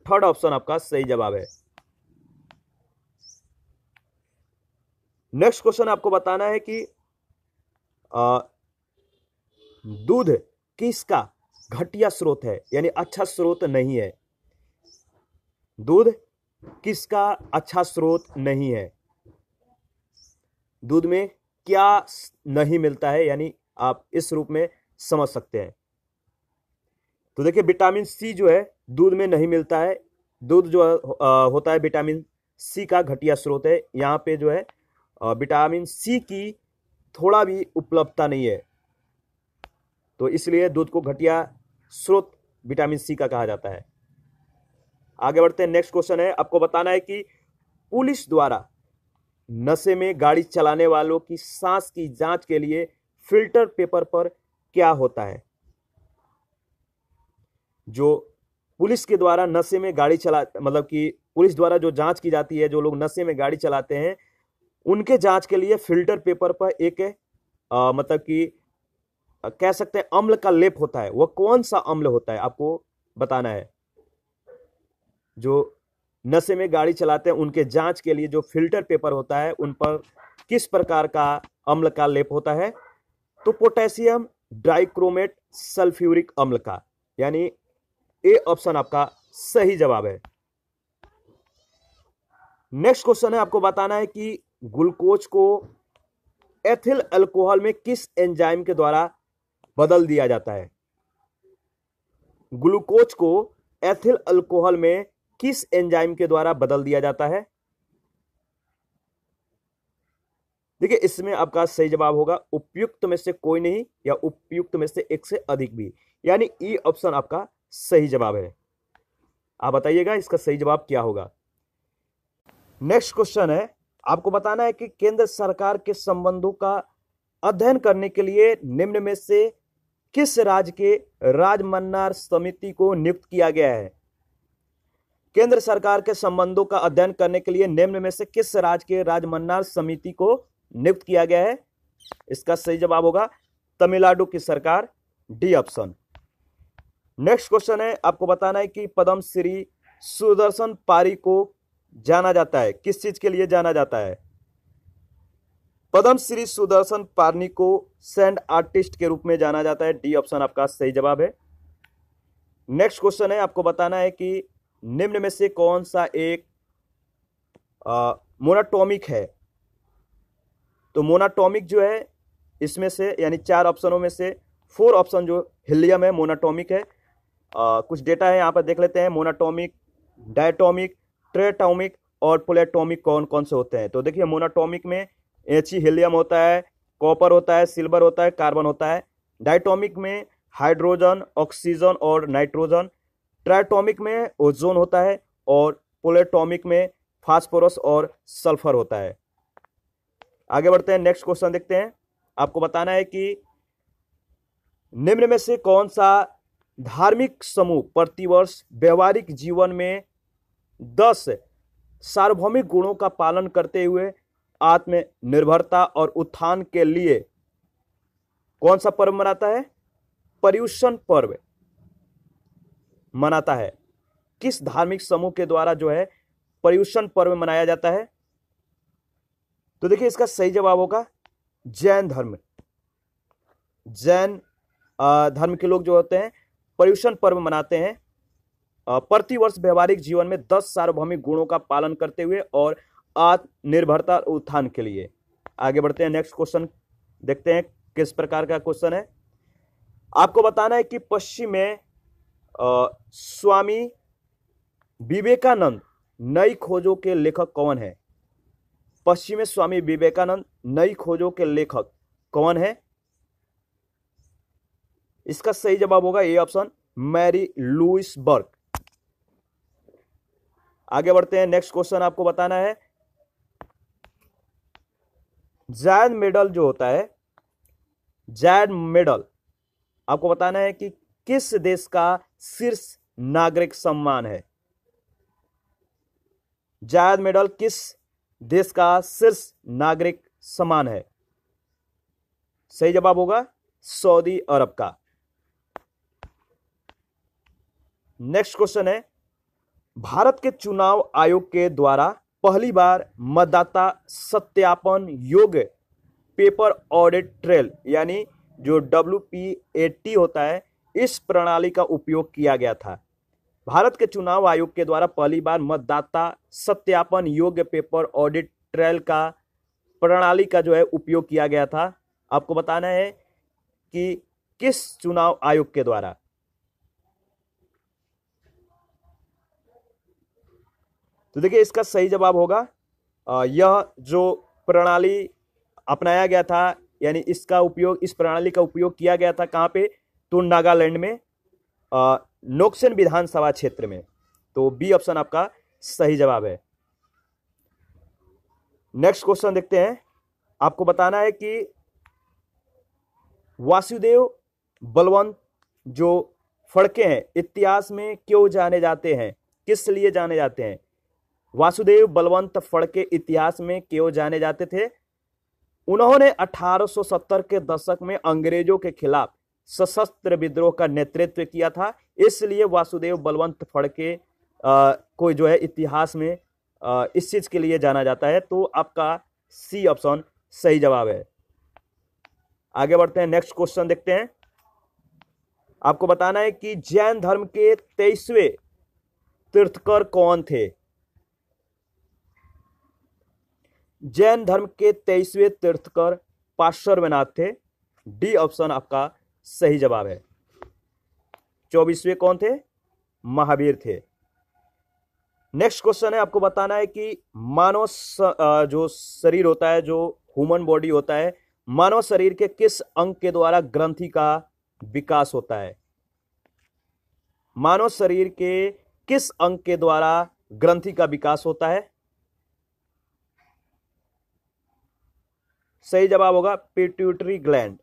थर्ड ऑप्शन आपका सही जवाब है नेक्स्ट क्वेश्चन आपको बताना है कि दूध किसका घटिया स्रोत है यानी अच्छा स्रोत नहीं है दूध किसका अच्छा स्रोत नहीं है दूध में क्या नहीं मिलता है यानी आप इस रूप में समझ सकते हैं तो देखिए विटामिन सी जो है दूध में नहीं मिलता है दूध जो होता है विटामिन सी का घटिया स्रोत है यहाँ पे जो है विटामिन सी की थोड़ा भी उपलब्धता नहीं है तो इसलिए दूध को घटिया स्रोत विटामिन सी का कहा जाता है आगे बढ़ते हैं नेक्स्ट क्वेश्चन है आपको बताना है कि पुलिस द्वारा नशे में गाड़ी चलाने वालों की सांस की जांच के लिए फिल्टर पेपर पर क्या होता है जो पुलिस के द्वारा नशे में गाड़ी चला मतलब कि पुलिस द्वारा जो जांच की जाती है जो लोग नशे में गाड़ी चलाते हैं उनके जांच के लिए फिल्टर पेपर पर एक आ, मतलब कि कह सकते हैं अम्ल का लेप होता है वह कौन सा अम्ल होता है आपको बताना है जो नशे में गाड़ी चलाते हैं उनके जांच के लिए जो फिल्टर पेपर होता है उन पर किस प्रकार का अम्ल का लेप होता है तो पोटेशियम डाइक्रोमेट सल्फ्यूरिक अम्ल का यानी ए ऑप्शन आपका सही जवाब है नेक्स्ट क्वेश्चन है आपको बताना है कि ग्लूकोज को एथिल अल्कोहल में किस एंजाइम के द्वारा बदल दिया जाता है ग्लूकोज को एथिल अल्कोहल में किस एंजाइम के द्वारा बदल दिया जाता है देखिए इसमें आपका सही जवाब होगा उपयुक्त में से कोई नहीं या उपयुक्त में से एक से अधिक भी यानी ई e ऑप्शन आपका सही जवाब है आप बताइएगा इसका सही जवाब क्या होगा नेक्स्ट क्वेश्चन है आपको बताना है कि केंद्र सरकार के संबंधों का अध्ययन करने के लिए निम्न में से किस राज्य के राजमन्नार समिति को नियुक्त किया गया है केंद्र सरकार के संबंधों का अध्ययन करने के लिए निम्न में से किस राज्य के राजमन्नार समिति को नियुक्त किया गया है इसका सही जवाब होगा तमिलनाडु की सरकार डी ऑप्शन नेक्स्ट क्वेश्चन है आपको बताना है कि पद्म श्री सुदर्शन पारी को जाना जाता है किस चीज के लिए जाना जाता है पद्म श्री सुदर्शन पारनी को सैंड आर्टिस्ट के रूप में जाना जाता है डी ऑप्शन आपका सही जवाब है नेक्स्ट क्वेश्चन है आपको बताना है कि निम्न में से कौन सा एक मोनाटोमिक है तो मोनाटोमिक जो है इसमें से यानी चार ऑप्शनों में से फोर ऑप्शन जो हिलियम है मोनाटोमिक है आ, कुछ डेटा है यहाँ पर देख लेते हैं मोनाटोमिक डायटोमिक ट्रेटोमिक और प्लेटोमिक कौन कौन से होते हैं तो देखिए मोनाटोमिक में एच हिलियम e होता है कॉपर होता है सिल्वर होता है कार्बन होता है डायटोमिक में हाइड्रोजन ऑक्सीजन और नाइट्रोजन ट्राइटोमिक में ओजोन होता है और पोलेटोमिक में फास्फोरस और सल्फर होता है आगे बढ़ते हैं नेक्स्ट क्वेश्चन देखते हैं आपको बताना है कि निम्न में से कौन सा धार्मिक समूह प्रतिवर्ष व्यवहारिक जीवन में दस सार्वभौमिक गुणों का पालन करते हुए आत्मनिर्भरता और उत्थान के लिए कौन सा पर्व मनाता है पर्यूषण पर्व मनाता है किस धार्मिक समूह के द्वारा जो है पर्यूषण पर्व मनाया जाता है तो देखिए इसका सही जवाब होगा जैन धर्म जैन धर्म के लोग जो होते हैं पर्यूषण पर्व मनाते हैं प्रतिवर्ष व्यवहारिक जीवन में दस सार्वभौमिक गुणों का पालन करते हुए और आत्मनिर्भरता उत्थान के लिए आगे बढ़ते हैं नेक्स्ट क्वेश्चन देखते हैं किस प्रकार का क्वेश्चन है आपको बताना है कि पश्चिम में स्वामी विवेकानंद नई खोजों के लेखक कौन है पश्चिमी स्वामी विवेकानंद नई खोजों के लेखक कौन है इसका सही जवाब होगा A option Mary Louis Berg आगे बढ़ते हैं नेक्स्ट क्वेश्चन आपको बताना है जैड मेडल जो होता है जैड मेडल आपको बताना है कि किस देश का शीर्ष नागरिक सम्मान है जैद मेडल किस देश का शीर्ष नागरिक समान है सही जवाब होगा सऊदी अरब का नेक्स्ट क्वेश्चन है भारत के चुनाव आयोग के द्वारा पहली बार मतदाता सत्यापन योग्य पेपर ऑडिट ट्रेल यानी जो डब्ल्यू होता है इस प्रणाली का उपयोग किया गया था भारत के चुनाव आयोग के द्वारा पहली बार मतदाता सत्यापन योग्य पेपर ऑडिट ट्रायल का प्रणाली का जो है उपयोग किया गया था आपको बताना है कि किस चुनाव आयोग के द्वारा तो देखिए इसका सही जवाब होगा यह जो प्रणाली अपनाया गया था यानी इसका उपयोग इस प्रणाली का उपयोग किया गया था कहाँ पे तो नागालैंड में नोक्सेन विधानसभा क्षेत्र में तो बी ऑप्शन आपका सही जवाब है नेक्स्ट क्वेश्चन देखते हैं आपको बताना है कि वासुदेव बलवंत जो फड़के हैं इतिहास में क्यों जाने जाते हैं किस लिए जाने जाते हैं वासुदेव बलवंत फड़के इतिहास में क्यों जाने जाते थे उन्होंने 1870 के दशक में अंग्रेजों के खिलाफ सशस्त्र विद्रोह का नेतृत्व किया था इसलिए वासुदेव बलवंत फड़के को जो है इतिहास में आ, इस चीज के लिए जाना जाता है तो आपका सी ऑप्शन सही जवाब है आगे बढ़ते हैं नेक्स्ट क्वेश्चन देखते हैं आपको बताना है कि जैन धर्म के तेईसवे तीर्थकर कौन थे जैन धर्म के तेईसवे तीर्थकर पार्श्वनाथ थे डी ऑप्शन आपका सही जवाब है चौबीसवें कौन थे महावीर थे नेक्स्ट क्वेश्चन है आपको बताना है कि मानव जो शरीर होता है जो ह्यूमन बॉडी होता है मानव शरीर के किस अंग के द्वारा ग्रंथि का विकास होता है मानव शरीर के किस अंग के द्वारा ग्रंथि का विकास होता है सही जवाब होगा पिट्यूटरी ग्लैंड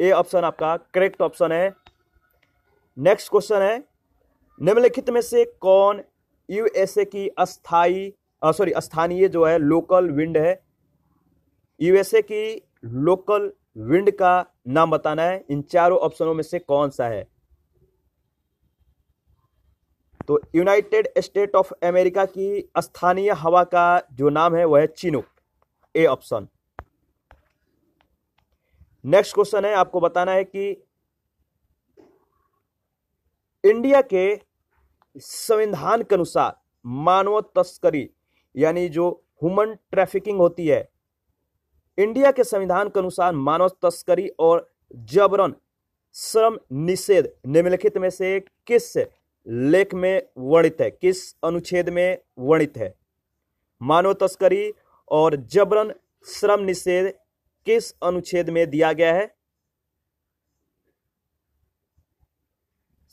ए ऑप्शन आपका करेक्ट ऑप्शन है नेक्स्ट क्वेश्चन है निम्नलिखित में से कौन यूएसए की अस्थाई सॉरी स्थानीय जो है लोकल विंड है यूएसए की लोकल विंड का नाम बताना है इन चारों ऑप्शनों में से कौन सा है तो यूनाइटेड स्टेट ऑफ अमेरिका की स्थानीय हवा का जो नाम है वह है Chinook A option next question है आपको बताना है कि इंडिया के संविधान के अनुसार मानव तस्करी यानी जो ह्यूमन ट्रैफिकिंग होती है इंडिया के संविधान के अनुसार मानव तस्करी और जबरन श्रम निषेध निम्नलिखित में से किस लेख में वर्णित है किस अनुच्छेद में वर्णित है मानव तस्करी और जबरन श्रम निषेध किस अनुच्छेद में दिया गया है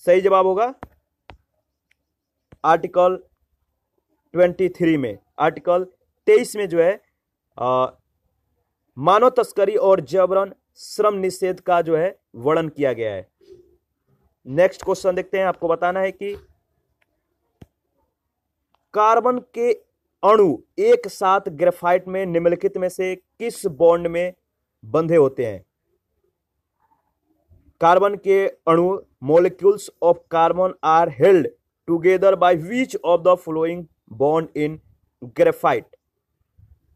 सही जवाब होगा आर्टिकल ट्वेंटी थ्री में आर्टिकल तेईस में जो है आ, मानव तस्करी और जबरन श्रम निषेध का जो है वर्णन किया गया है नेक्स्ट क्वेश्चन देखते हैं आपको बताना है कि कार्बन के अणु एक साथ ग्रेफाइट में निम्नलिखित में से किस बॉन्ड में बंधे होते हैं कार्बन के अणु molecules of carbon are held together by which of the following bond in graphite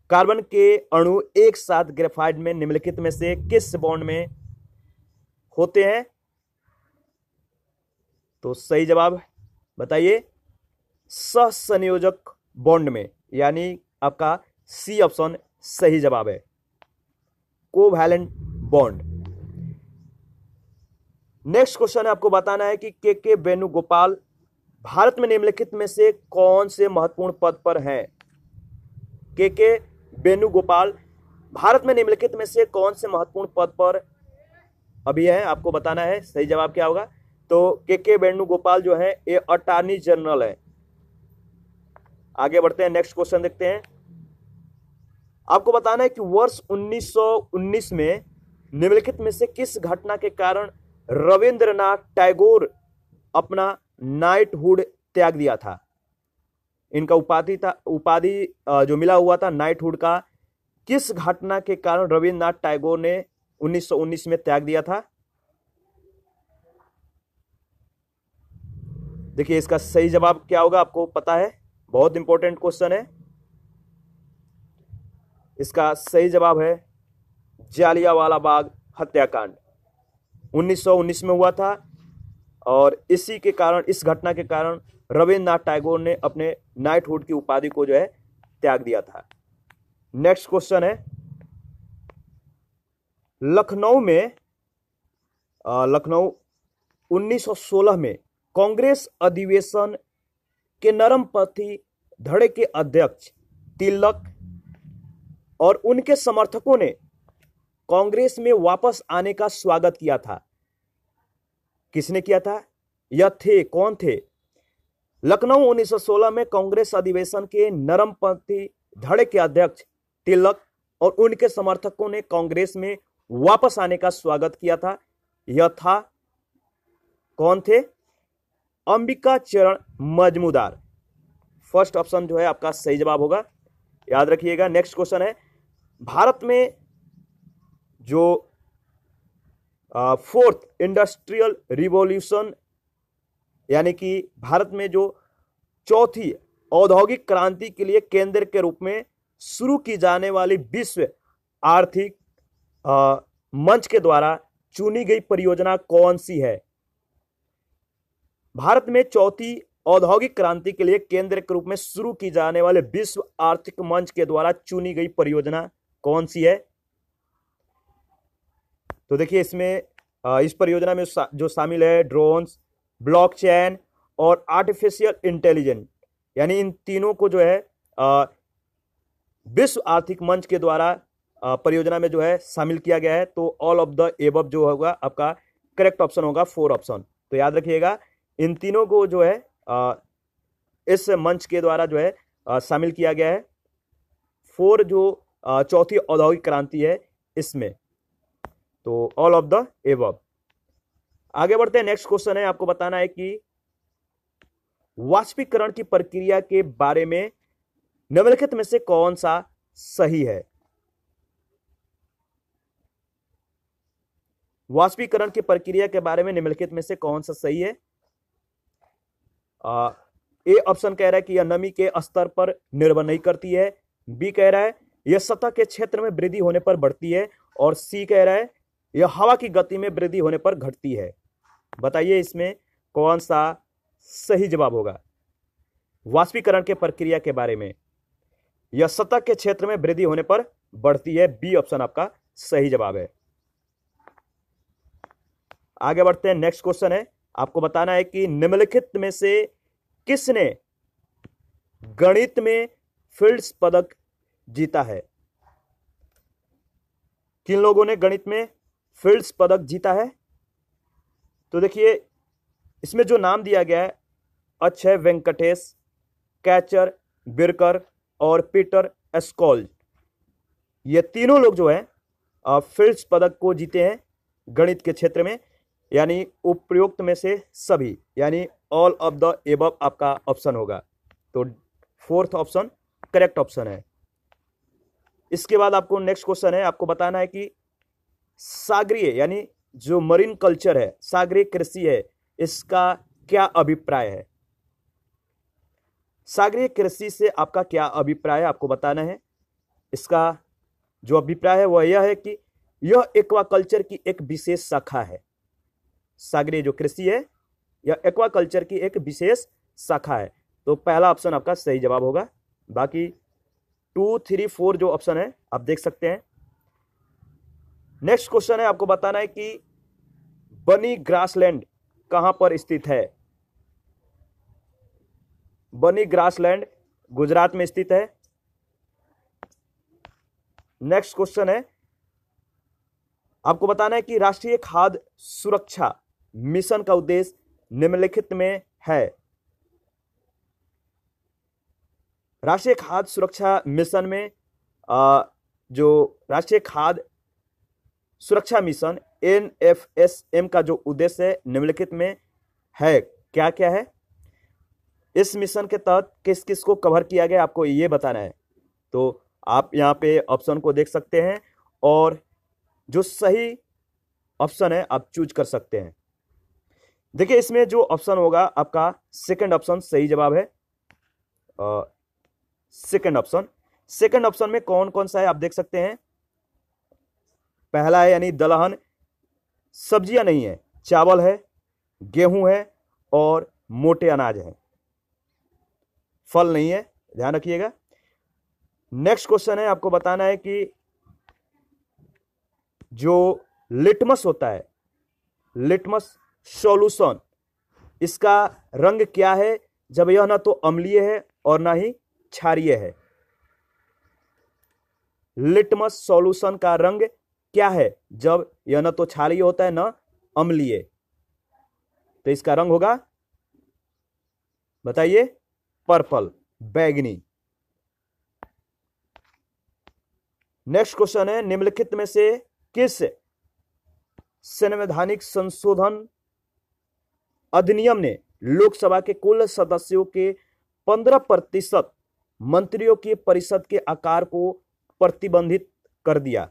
carbon के अणु एक साथ ग्रेफाइट में निम्नलिखित में से किस बॉन्ड में होते हैं तो सही जवाब बताइए संयोजक बॉन्ड में यानी आपका सी ऑप्शन सही जवाब है कोवैलेंट बॉन्ड नेक्स्ट क्वेश्चन है आपको बताना है कि के के वेणुगोपाल भारत में निम्नलिखित में से कौन से महत्वपूर्ण पद पर हैं के के वेणुगोपाल भारत में निम्नलिखित में से कौन से महत्वपूर्ण पद पर अभी है आपको बताना है सही जवाब क्या होगा तो के के वेणुगोपाल जो है ये अटॉर्नी जनरल है आगे बढ़ते हैं नेक्स्ट क्वेश्चन देखते हैं आपको बताना है कि वर्ष 1919 में निम्नलिखित में से किस घटना के कारण रविंद्रनाथ टैगोर अपना नाइटहुड त्याग दिया था इनका उपाधि था उपाधि जो मिला हुआ था नाइटहुड का किस घटना के कारण रविन्द्रनाथ टैगोर ने 1919 में त्याग दिया था देखिए इसका सही जवाब क्या होगा आपको पता है बहुत इंपॉर्टेंट क्वेश्चन है इसका सही जवाब है जालियावाला बाग हत्याकांड 1919 में हुआ था और इसी के कारण इस घटना के कारण रविन्द्रनाथ टैगोर ने अपने नाइटहुड की उपाधि को जो है त्याग दिया था नेक्स्ट क्वेश्चन है लखनऊ में लखनऊ 1916 में कांग्रेस अधिवेशन के नरमपंथी धड़े के अध्यक्ष तिलक और उनके समर्थकों ने कांग्रेस में वापस आने का स्वागत किया था किसने किया था यह थे कौन थे लखनऊ 1916 में कांग्रेस अधिवेशन के नरमपंथी धड़े के अध्यक्ष तिलक और उनके समर्थकों ने कांग्रेस में वापस आने का स्वागत किया था यह था कौन थे अंबिका चरण मजमूदार फर्स्ट ऑप्शन जो है आपका सही जवाब होगा याद रखिएगा नेक्स्ट क्वेश्चन है भारत में जो फोर्थ इंडस्ट्रियल रिवॉल्यूशन यानी कि भारत में जो चौथी औद्योगिक क्रांति के लिए केंद्र के रूप में शुरू की जाने वाली विश्व आर्थिक आ, मंच के द्वारा चुनी गई परियोजना कौन सी है भारत में चौथी औद्योगिक क्रांति के लिए केंद्र के रूप में शुरू की जाने वाले विश्व आर्थिक मंच के द्वारा चुनी गई परियोजना कौन सी है तो देखिए इसमें इस परियोजना में जो शामिल है ड्रोन्स ब्लॉकचेन और आर्टिफिशियल इंटेलिजेंट यानी इन तीनों को जो है विश्व आर्थिक मंच के द्वारा परियोजना में जो है शामिल किया गया है तो ऑल ऑफ द एबब जो होगा आपका करेक्ट ऑप्शन होगा फोर ऑप्शन तो याद रखिएगा इन तीनों को जो है आ, इस मंच के द्वारा जो है शामिल किया गया है फोर जो चौथी औद्योगिक क्रांति है इसमें तो ऑल ऑफ द एव आगे बढ़ते हैं नेक्स्ट क्वेश्चन है आपको बताना है कि वाष्पीकरण की प्रक्रिया के बारे में निम्नलिखित में से कौन सा सही है वाष्पीकरण की प्रक्रिया के बारे में निम्नलिखित में से कौन सा सही है ए ऑप्शन कह रहा है कि यह नमी के स्तर पर निर्भर नहीं करती है बी कह रहा है यह सतह के क्षेत्र में वृद्धि होने पर बढ़ती है और सी कह रहा है यह हवा की गति में वृद्धि होने पर घटती है बताइए इसमें कौन सा सही जवाब होगा वाष्पीकरण के प्रक्रिया के बारे में यह सतह के क्षेत्र में वृद्धि होने पर बढ़ती है बी ऑप्शन आपका सही जवाब है आगे बढ़ते हैं नेक्स्ट क्वेश्चन है आपको बताना है कि निम्नलिखित में से किसने गणित में फील्ड्स पदक जीता है किन लोगों ने गणित में फील्ड्स पदक जीता है तो देखिए इसमें जो नाम दिया गया है अक्षय वेंकटेश कैचर बिरकर और पीटर एस्कॉल ये तीनों लोग जो हैं फील्ड्स पदक को जीते हैं गणित के क्षेत्र में यानी उपयुक्त में से सभी यानी ऑल ऑफ द एब आपका ऑप्शन होगा तो फोर्थ ऑप्शन करेक्ट ऑप्शन है इसके बाद आपको नेक्स्ट क्वेश्चन है आपको बताना है कि सागरीय यानी जो मरीन कल्चर है सागरीय कृषि है इसका क्या अभिप्राय है सागरीय कृषि से आपका क्या अभिप्राय है आपको बताना है इसका जो अभिप्राय है वह यह है कि यह एक्वाकल्चर की एक विशेष शाखा है सागरीय जो कृषि है यह एक्वाकल्चर की एक विशेष शाखा है तो पहला ऑप्शन आपका सही जवाब होगा बाकी टू थ्री फोर जो ऑप्शन है आप देख सकते हैं नेक्स्ट क्वेश्चन है आपको बताना है कि बनी ग्रासलैंड कहां पर स्थित है बनी ग्रासलैंड गुजरात में स्थित है नेक्स्ट क्वेश्चन है आपको बताना है कि राष्ट्रीय खाद्य सुरक्षा मिशन का उद्देश्य निम्नलिखित में है राष्ट्रीय खाद्य सुरक्षा मिशन में आ, जो राष्ट्रीय खाद्य सुरक्षा mission N F S M का जो उद्देश्य है निम्नलिखित में है क्या क्या है इस मिशन के तहत किस किस को कवर किया गया आपको ये बताना है तो आप यहाँ पे ऑप्शन को देख सकते हैं और जो सही ऑप्शन है आप चूज कर सकते हैं देखिए इसमें जो ऑप्शन होगा आपका सेकंड ऑप्शन सही जवाब है सेकेंड ऑप्शन सेकेंड ऑप्शन में कौन कौन सा है आप देख सकते हैं पहला है यानी दलहन सब्जियां नहीं है चावल है गेहूं है और मोटे अनाज है फल नहीं है ध्यान रखिएगा नेक्स्ट क्वेश्चन है आपको बताना है कि जो लिटमस होता है लिटमस सॉल्यूशन इसका रंग क्या है जब यह ना तो अम्लीय है और ना ही क्षारिय है लिटमस सॉल्यूशन का रंग क्या है जब यह न तो क्षारिय होता है न अम्लीय तो इसका रंग होगा बताइए पर्पल बैगनी नेक्स्ट क्वेश्चन है निम्नलिखित में से किस संवैधानिक संशोधन अधिनियम ने लोकसभा के कुल सदस्यों के पंद्रह प्रतिशत मंत्रियों के परिषद के आकार को प्रतिबंधित कर दिया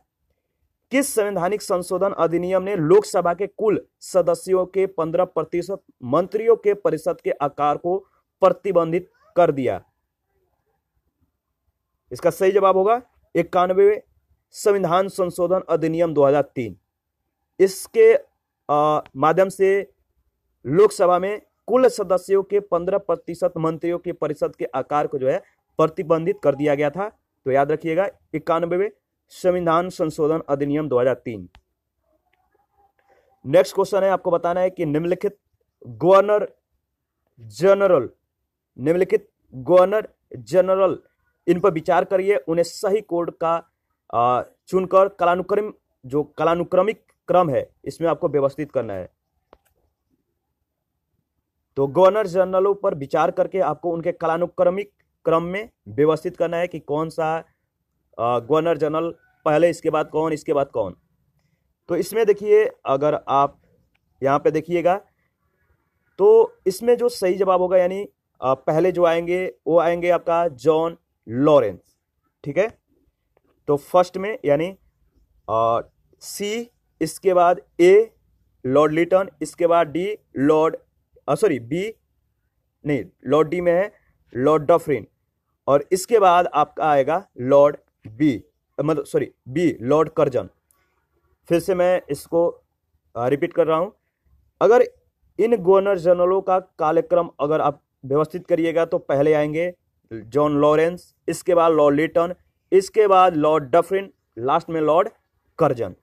किस संवैधानिक संशोधन अधिनियम ने लोकसभा के कुल सदस्यों के 15 प्रतिशत मंत्रियों के परिषद के आकार को प्रतिबंधित कर दिया इसका सही जवाब होगा इक्यानवे संविधान संशोधन अधिनियम 2003 इसके माध्यम से लोकसभा में कुल सदस्यों के 15 प्रतिशत मंत्रियों के परिषद के आकार को जो है प्रतिबंधित कर दिया गया था तो याद रखिएगा इक्यानबेवे संविधान संशोधन अधिनियम 2003 नेक्स्ट क्वेश्चन है आपको बताना है कि निम्नलिखित गवर्नर जनरल निम्नलिखित गवर्नर जनरल इन पर विचार करिए उन्हें सही कोड का चुनकर कलानुक्रम जो कलानुक्रमिक क्रम है इसमें आपको व्यवस्थित करना है तो गवर्नर जनरलों पर विचार करके आपको उनके कलानुक्रमिक क्रम में व्यवस्थित करना है कि कौन सा गवर्नर जनरल पहले इसके बाद कौन इसके बाद कौन तो इसमें देखिए अगर आप यहाँ पे देखिएगा तो इसमें जो सही जवाब होगा यानी पहले जो आएंगे वो आएंगे आपका जॉन लॉरेंस ठीक है तो फर्स्ट में यानी सी इसके बाद ए लॉर्ड लिटन इसके बाद डी लॉर्ड सॉरी बी नहीं लॉर्ड डी में है लॉर्ड डफरिन और इसके बाद आपका आएगा लॉर्ड बी मतलब सॉरी बी लॉर्ड कर्जन फिर से मैं इसको रिपीट कर रहा हूँ अगर इन गवर्नर जनरलों का कार्यक्रम अगर आप व्यवस्थित करिएगा तो पहले आएंगे जॉन लॉरेंस इसके बाद लॉर्ड लिटन इसके बाद लॉर्ड डफरिन लास्ट में लॉर्ड कर्जन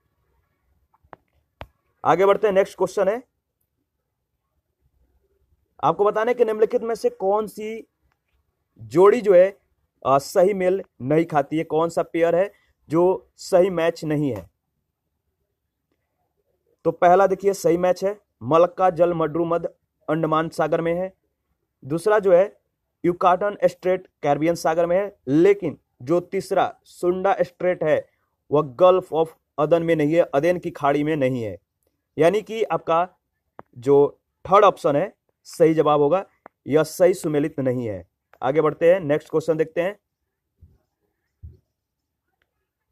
आगे बढ़ते हैं नेक्स्ट क्वेश्चन है आपको बताने कि निम्नलिखित में से कौन सी जोड़ी जो है आ, सही मेल नहीं खाती है कौन सा पेयर है जो सही मैच नहीं है तो पहला देखिए सही मैच है मलक्का जल मड्रू मध अंडमान सागर में है दूसरा जो है यूकाटन स्ट्रेट कैरबियन सागर में है लेकिन जो तीसरा सुंडा स्ट्रेट है वह गल्फ ऑफ अदन में नहीं है अदेन की खाड़ी में नहीं है यानी कि आपका जो थर्ड ऑप्शन है सही जवाब होगा यह सही सुमेलित नहीं है आगे बढ़ते हैं नेक्स्ट क्वेश्चन देखते हैं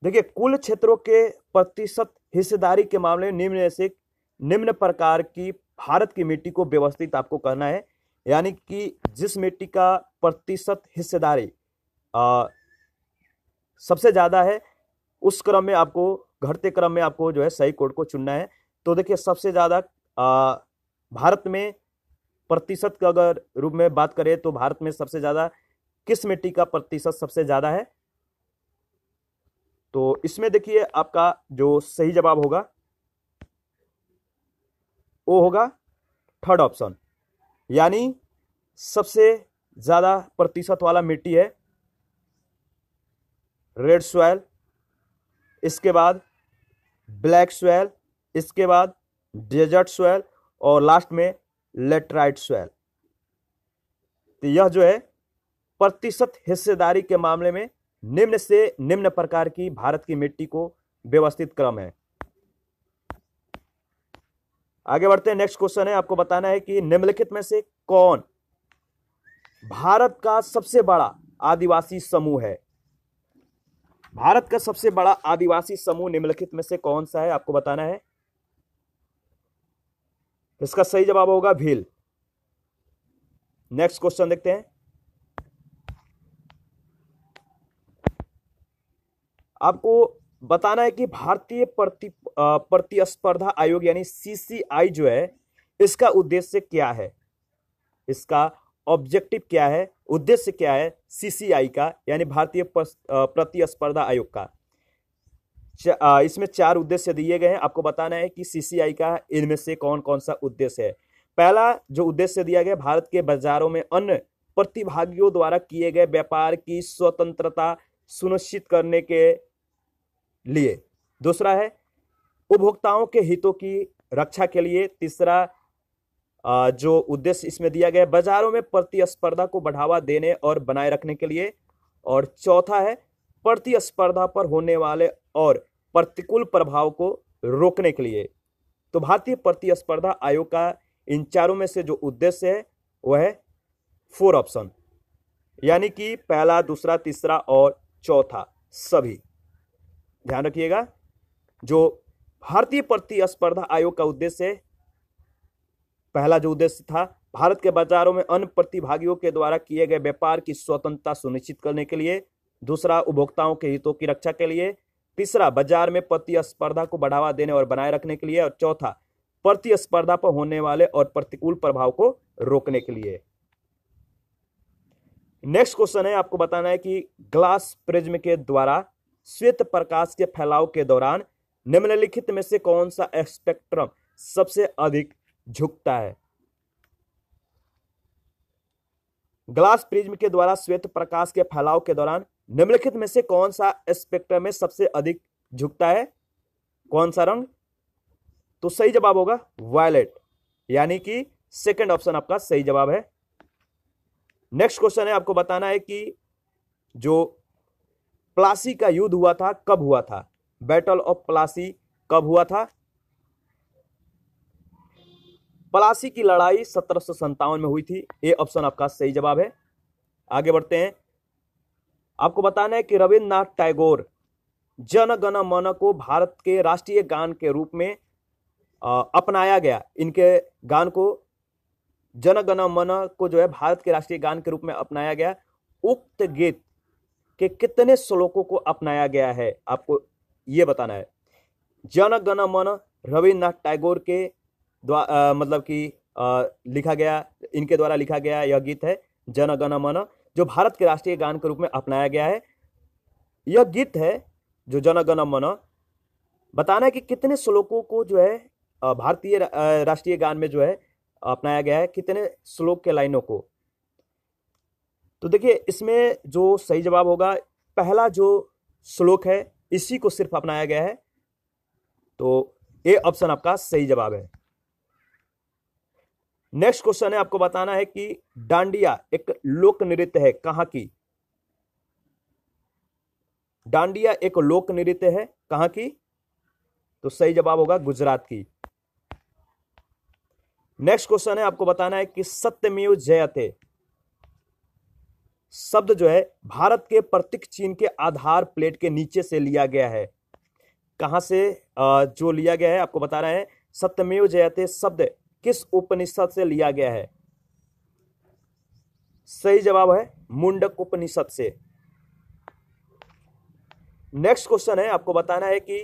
देखिए कुल क्षेत्रों के प्रतिशत हिस्सेदारी के मामले में निम्न से निम्न प्रकार की भारत की मिट्टी को व्यवस्थित आपको करना है यानी कि जिस मिट्टी का प्रतिशत हिस्सेदारी सबसे ज़्यादा है उस क्रम में आपको घटते क्रम में आपको जो है सही कोड को चुनना है तो देखिए सबसे ज़्यादा भारत में प्रतिशत का अगर रूप में बात करें तो भारत में सबसे ज़्यादा किस मिट्टी का प्रतिशत सबसे ज़्यादा है तो इसमें देखिए आपका जो सही जवाब होगा वो होगा थर्ड ऑप्शन यानी सबसे ज़्यादा प्रतिशत वाला मिट्टी है रेड सोयल इसके बाद ब्लैक सोयल इसके बाद डेजर्ट सोयल और लास्ट में लेटराइट स्वेल तो यह जो है प्रतिशत हिस्सेदारी के मामले में निम्न से निम्न प्रकार की भारत की मिट्टी को व्यवस्थित क्रम है आगे बढ़ते हैं नेक्स्ट क्वेश्चन है आपको बताना है कि निम्नलिखित में से कौन भारत का सबसे बड़ा आदिवासी समूह है भारत का सबसे बड़ा आदिवासी समूह निम्नलिखित में से कौन सा है आपको बताना है इसका सही जवाब होगा भील नेक्स्ट क्वेश्चन देखते हैं आपको बताना है कि भारतीय प्रति प्रतिस्पर्धा आयोग यानी सीसीआई जो है इसका उद्देश्य क्या है इसका ऑब्जेक्टिव क्या है उद्देश्य क्या है सीसीआई का यानी भारतीय प्रतिस्पर्धा आयोग का इसमें चार उद्देश्य दिए गए हैं आपको बताना है कि सीसीआई का इनमें से कौन कौन सा उद्देश्य है पहला जो उद्देश्य दिया गया भारत के बाजारों में अन्य प्रतिभागियों द्वारा किए गए व्यापार की स्वतंत्रता सुनिश्चित करने के लिए दूसरा है उपभोक्ताओं के हितों की रक्षा के लिए तीसरा जो उद्देश्य इसमें दिया गया बाजारों में प्रतिस्पर्धा को बढ़ावा देने और बनाए रखने के लिए और चौथा है प्रतिस्पर्धा पर होने वाले और प्रतिकूल प्रभाव को रोकने के लिए तो भारतीय प्रतिस्पर्धा आयोग का इन चारों में से जो उद्देश्य है वह है फोर ऑप्शन यानी कि पहला दूसरा तीसरा और चौथा सभी ध्यान रखिएगा जो भारतीय प्रतिस्पर्धा आयोग का उद्देश्य है पहला जो उद्देश्य था भारत के बाजारों में अन्य प्रतिभागियों के द्वारा किए गए व्यापार की स्वतंत्रता सुनिश्चित करने के लिए दूसरा उपभोक्ताओं के हितों की रक्षा के लिए तीसरा बाजार में प्रतिस्पर्धा को बढ़ावा देने और बनाए रखने के लिए और चौथा प्रतिस्पर्धा पर होने वाले और प्रतिकूल प्रभाव को रोकने के लिए नेक्स्ट क्वेश्चन है आपको बताना है कि ग्लास प्रिज्म के द्वारा श्वेत प्रकाश के फैलाव के दौरान निम्नलिखित में से कौन सा स्पेक्ट्रम सबसे अधिक झुकता है ग्लास प्रिज्म के द्वारा श्वेत प्रकाश के फैलाव के दौरान निम्नलिखित में से कौन सा स्पेक्ट्रम में सबसे अधिक झुकता है कौन सा रंग तो सही जवाब होगा वायलेट यानी कि सेकंड ऑप्शन आपका सही जवाब है नेक्स्ट क्वेश्चन है आपको बताना है कि जो प्लासी का युद्ध हुआ था कब हुआ था बैटल ऑफ प्लासी कब हुआ था प्लासी की लड़ाई सत्रह में हुई थी ए ऑप्शन आपका सही जवाब है आगे बढ़ते हैं आपको बताना है कि रविन्द्रनाथ टैगोर जन गण मन को भारत के राष्ट्रीय गान के रूप में अपनाया गया इनके गान को जन गण मन को जो है भारत के राष्ट्रीय गान के रूप में अपनाया गया उक्त गीत के कितने श्लोकों को अपनाया गया है आपको ये बताना है जन गण मन रविन्द्रनाथ टैगोर के द्वारा मतलब कि लिखा गया इनके द्वारा लिखा गया यह गीत है जन गण मन जो भारत के राष्ट्रीय गान के रूप में अपनाया गया है यह गीत है जो जनगण मन बताना है कि कितने श्लोकों को जो है भारतीय राष्ट्रीय गान में जो है अपनाया गया है कितने श्लोक के लाइनों को तो देखिए इसमें जो सही जवाब होगा पहला जो श्लोक है इसी को सिर्फ अपनाया गया है तो ये ऑप्शन आपका सही जवाब है नेक्स्ट क्वेश्चन है आपको बताना है कि डांडिया एक लोक नृत्य है कहां की डांडिया एक लोक नृत्य है कहां की तो सही जवाब होगा गुजरात की नेक्स्ट क्वेश्चन है आपको बताना है कि सत्यमेव जयते शब्द जो है भारत के प्रतीक चिन्ह के आधार प्लेट के नीचे से लिया गया है कहां से जो लिया गया है आपको बता रहा है सत्यमेव जयते शब्द किस उपनिषद से लिया गया है सही जवाब है मुंडक उपनिषद से नेक्स्ट क्वेश्चन है आपको बताना है कि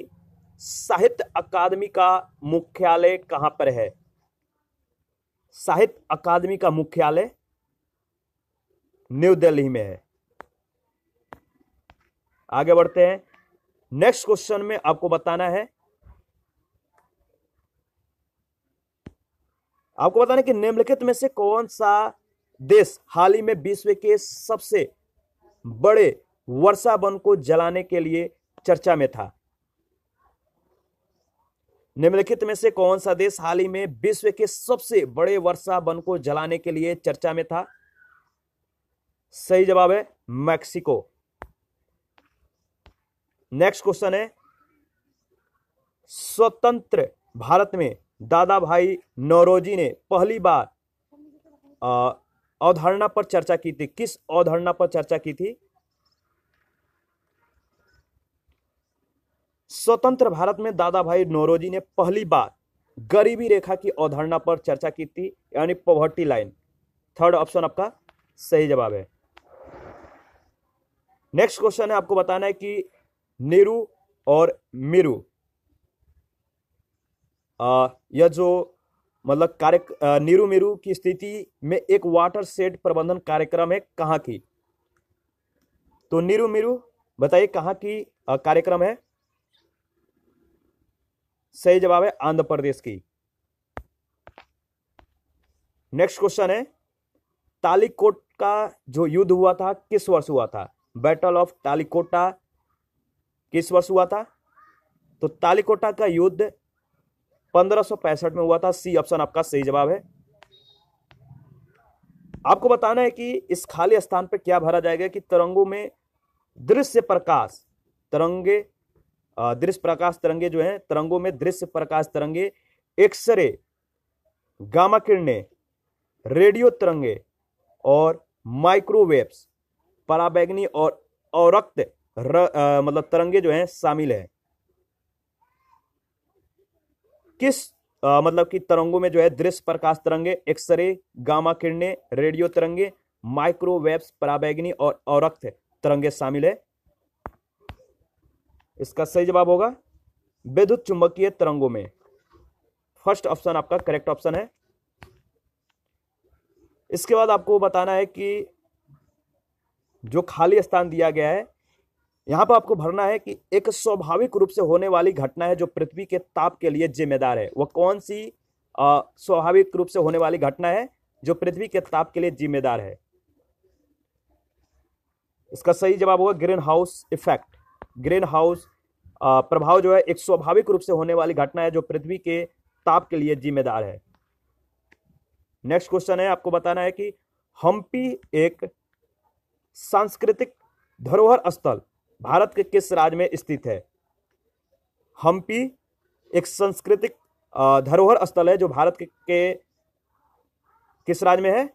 साहित्य अकादमी का मुख्यालय कहां पर है साहित्य अकादमी का मुख्यालय न्यू दिल्ली में है आगे बढ़ते हैं नेक्स्ट क्वेश्चन में आपको बताना है आपको बताने कि निम्नलिखित में से कौन सा देश हाल ही में विश्व के सबसे बड़े वर्षा वन को जलाने के लिए चर्चा में था निम्नलिखित में से कौन सा देश हाल ही में विश्व के सबसे बड़े वर्षा वन को जलाने के लिए चर्चा में था सही जवाब है मैक्सिको नेक्स्ट क्वेश्चन है स्वतंत्र भारत में दादा भाई नौरोजी ने पहली बार अवधारणा पर चर्चा की थी किस अवधारणा पर चर्चा की थी स्वतंत्र भारत में दादा भाई नौरोजी ने पहली बार गरीबी रेखा की अवधारणा पर चर्चा की थी यानी पॉवर्टी लाइन थर्ड ऑप्शन आपका सही जवाब है नेक्स्ट क्वेश्चन है आपको बताना है कि नेहरू और मीरू यह जो मतलब कार्य नीरू मेरू की स्थिति में एक वाटर सेट प्रबंधन कार्यक्रम है कहाँ की तो नीरू मेरू बताइए कहाँ की कार्यक्रम है सही जवाब है आंध्र प्रदेश की नेक्स्ट क्वेश्चन है तालीकोट का जो युद्ध हुआ था किस वर्ष हुआ था बैटल ऑफ तालीकोटा किस वर्ष हुआ था तो तालीकोटा का युद्ध 1565 में हुआ था सी ऑप्शन आपका सही जवाब है आपको बताना है कि इस खाली स्थान पर क्या भरा जाएगा कि तरंगों में दृश्य प्रकाश तरंगे दृश्य प्रकाश तरंगे जो है तरंगों में दृश्य प्रकाश तरंगे एक्सरे गामा किरणे रेडियो तरंगे और माइक्रोवेव्स पराबैगनी और औरक्त मतलब तरंगे जो हैं शामिल हैं किस आ, मतलब कि तरंगों में जो है दृश्य प्रकाश तरंगे एक्सरे गामा किरणें रेडियो तरंगे माइक्रोवेव्स पराबैगनी और औरक्त तरंगे शामिल है इसका सही जवाब होगा विद्युत चुंबकीय तरंगों में फर्स्ट ऑप्शन आपका करेक्ट ऑप्शन है इसके बाद आपको बताना है कि जो खाली स्थान दिया गया है यहाँ पर आपको भरना है कि एक स्वाभाविक रूप से होने वाली घटना है जो पृथ्वी के ताप के लिए जिम्मेदार है वह कौन सी स्वाभाविक रूप से होने वाली घटना है जो पृथ्वी के ताप के लिए जिम्मेदार है इसका सही जवाब होगा greenhouse effect greenhouse प्रभाव जो है एक स्वाभाविक रूप से होने वाली घटना है जो पृथ्वी के ताप के लिए जिम्मेदार है नेक्स्ट क्वेश्चन है आपको बताना है कि हम्पी एक सांस्कृतिक धरोहर स्थल भारत के किस राज्य में स्थित है हम्पी एक सांस्कृतिक धरोहर स्थल है जो भारत के, के किस राज्य में है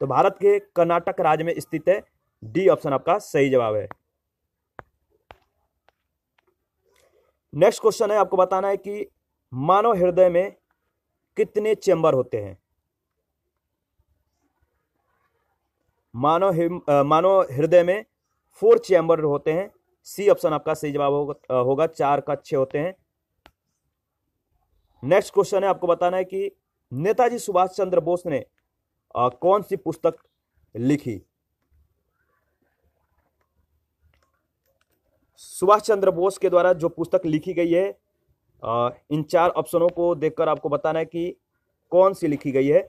तो भारत के कर्नाटक राज्य में स्थित है डी ऑप्शन आपका सही जवाब है नेक्स्ट क्वेश्चन है आपको बताना है कि मानव हृदय में कितने चेंबर होते हैं मानव मानव हृदय में फोर चैम्बर होते हैं सी ऑप्शन आपका सही जवाब होगा होगा चार का अच्छे होते हैं नेक्स्ट क्वेश्चन है आपको बताना है कि नेताजी सुभाष चंद्र बोस ने आ, कौन सी पुस्तक लिखी सुभाष चंद्र बोस के द्वारा जो पुस्तक लिखी गई है आ, इन चार ऑप्शनों को देखकर आपको बताना है कि कौन सी लिखी गई है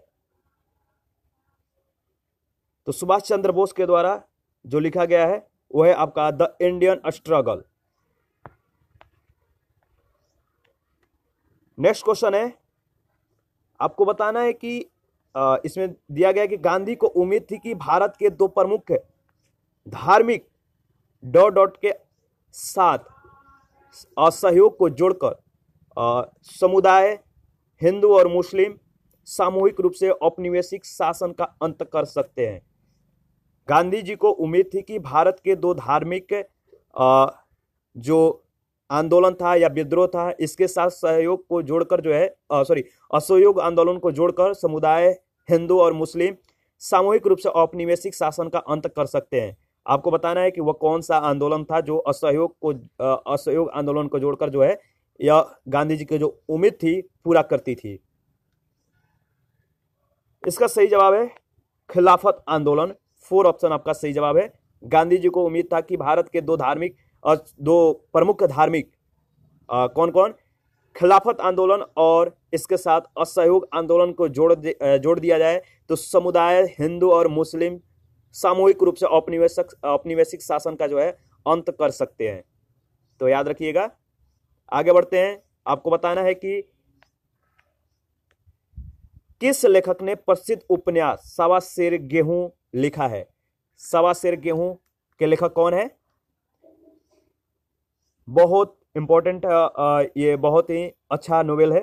तो सुभाष चंद्र बोस के द्वारा जो लिखा गया है वो है आपका the Indian struggle next question है आपको बताना है कि इसमें दिया गया कि गांधी को उम्मीद थी कि भारत के दो प्रमुख धार्मिक डॉट डॉट के साथ असहयोग को जोड़कर समुदाय हिंदू और मुस्लिम सामूहिक रूप से औपनिवेशिक शासन का अंत कर सकते हैं गांधी जी को उम्मीद थी कि भारत के दो धार्मिक जो आंदोलन था या विद्रोह था इसके साथ सहयोग को जोड़कर जो है सॉरी असहयोग आंदोलन को जोड़कर समुदाय हिंदू और मुस्लिम सामूहिक रूप से औपनिवेशिक शासन का अंत कर सकते हैं आपको बताना है कि वह कौन सा आंदोलन था जो असहयोग को असहयोग आंदोलन को जोड़कर जो है यह गांधी जी की जो उम्मीद थी पूरा करती थी इसका सही जवाब है खिलाफत आंदोलन फोर ऑप्शन आपका सही जवाब है गांधी जी को उम्मीद था कि भारत के दो धार्मिक और दो प्रमुख धार्मिक आ, कौन कौन खिलाफत आंदोलन और इसके साथ असहयोग आंदोलन को जोड़ जोड़ दिया जाए तो समुदाय हिंदू और मुस्लिम सामूहिक रूप से औपनिवेशक औपनिवेशिक शासन का जो है अंत कर सकते हैं तो याद रखिएगा आगे बढ़ते हैं आपको बताना है कि किस लेखक ने प्रसिद्ध उपन्यास सवा शेर गेहूं लिखा है सवा शेर गेहूं के लेखक कौन है बहुत इंपॉर्टेंट ये बहुत ही अच्छा नोवेल है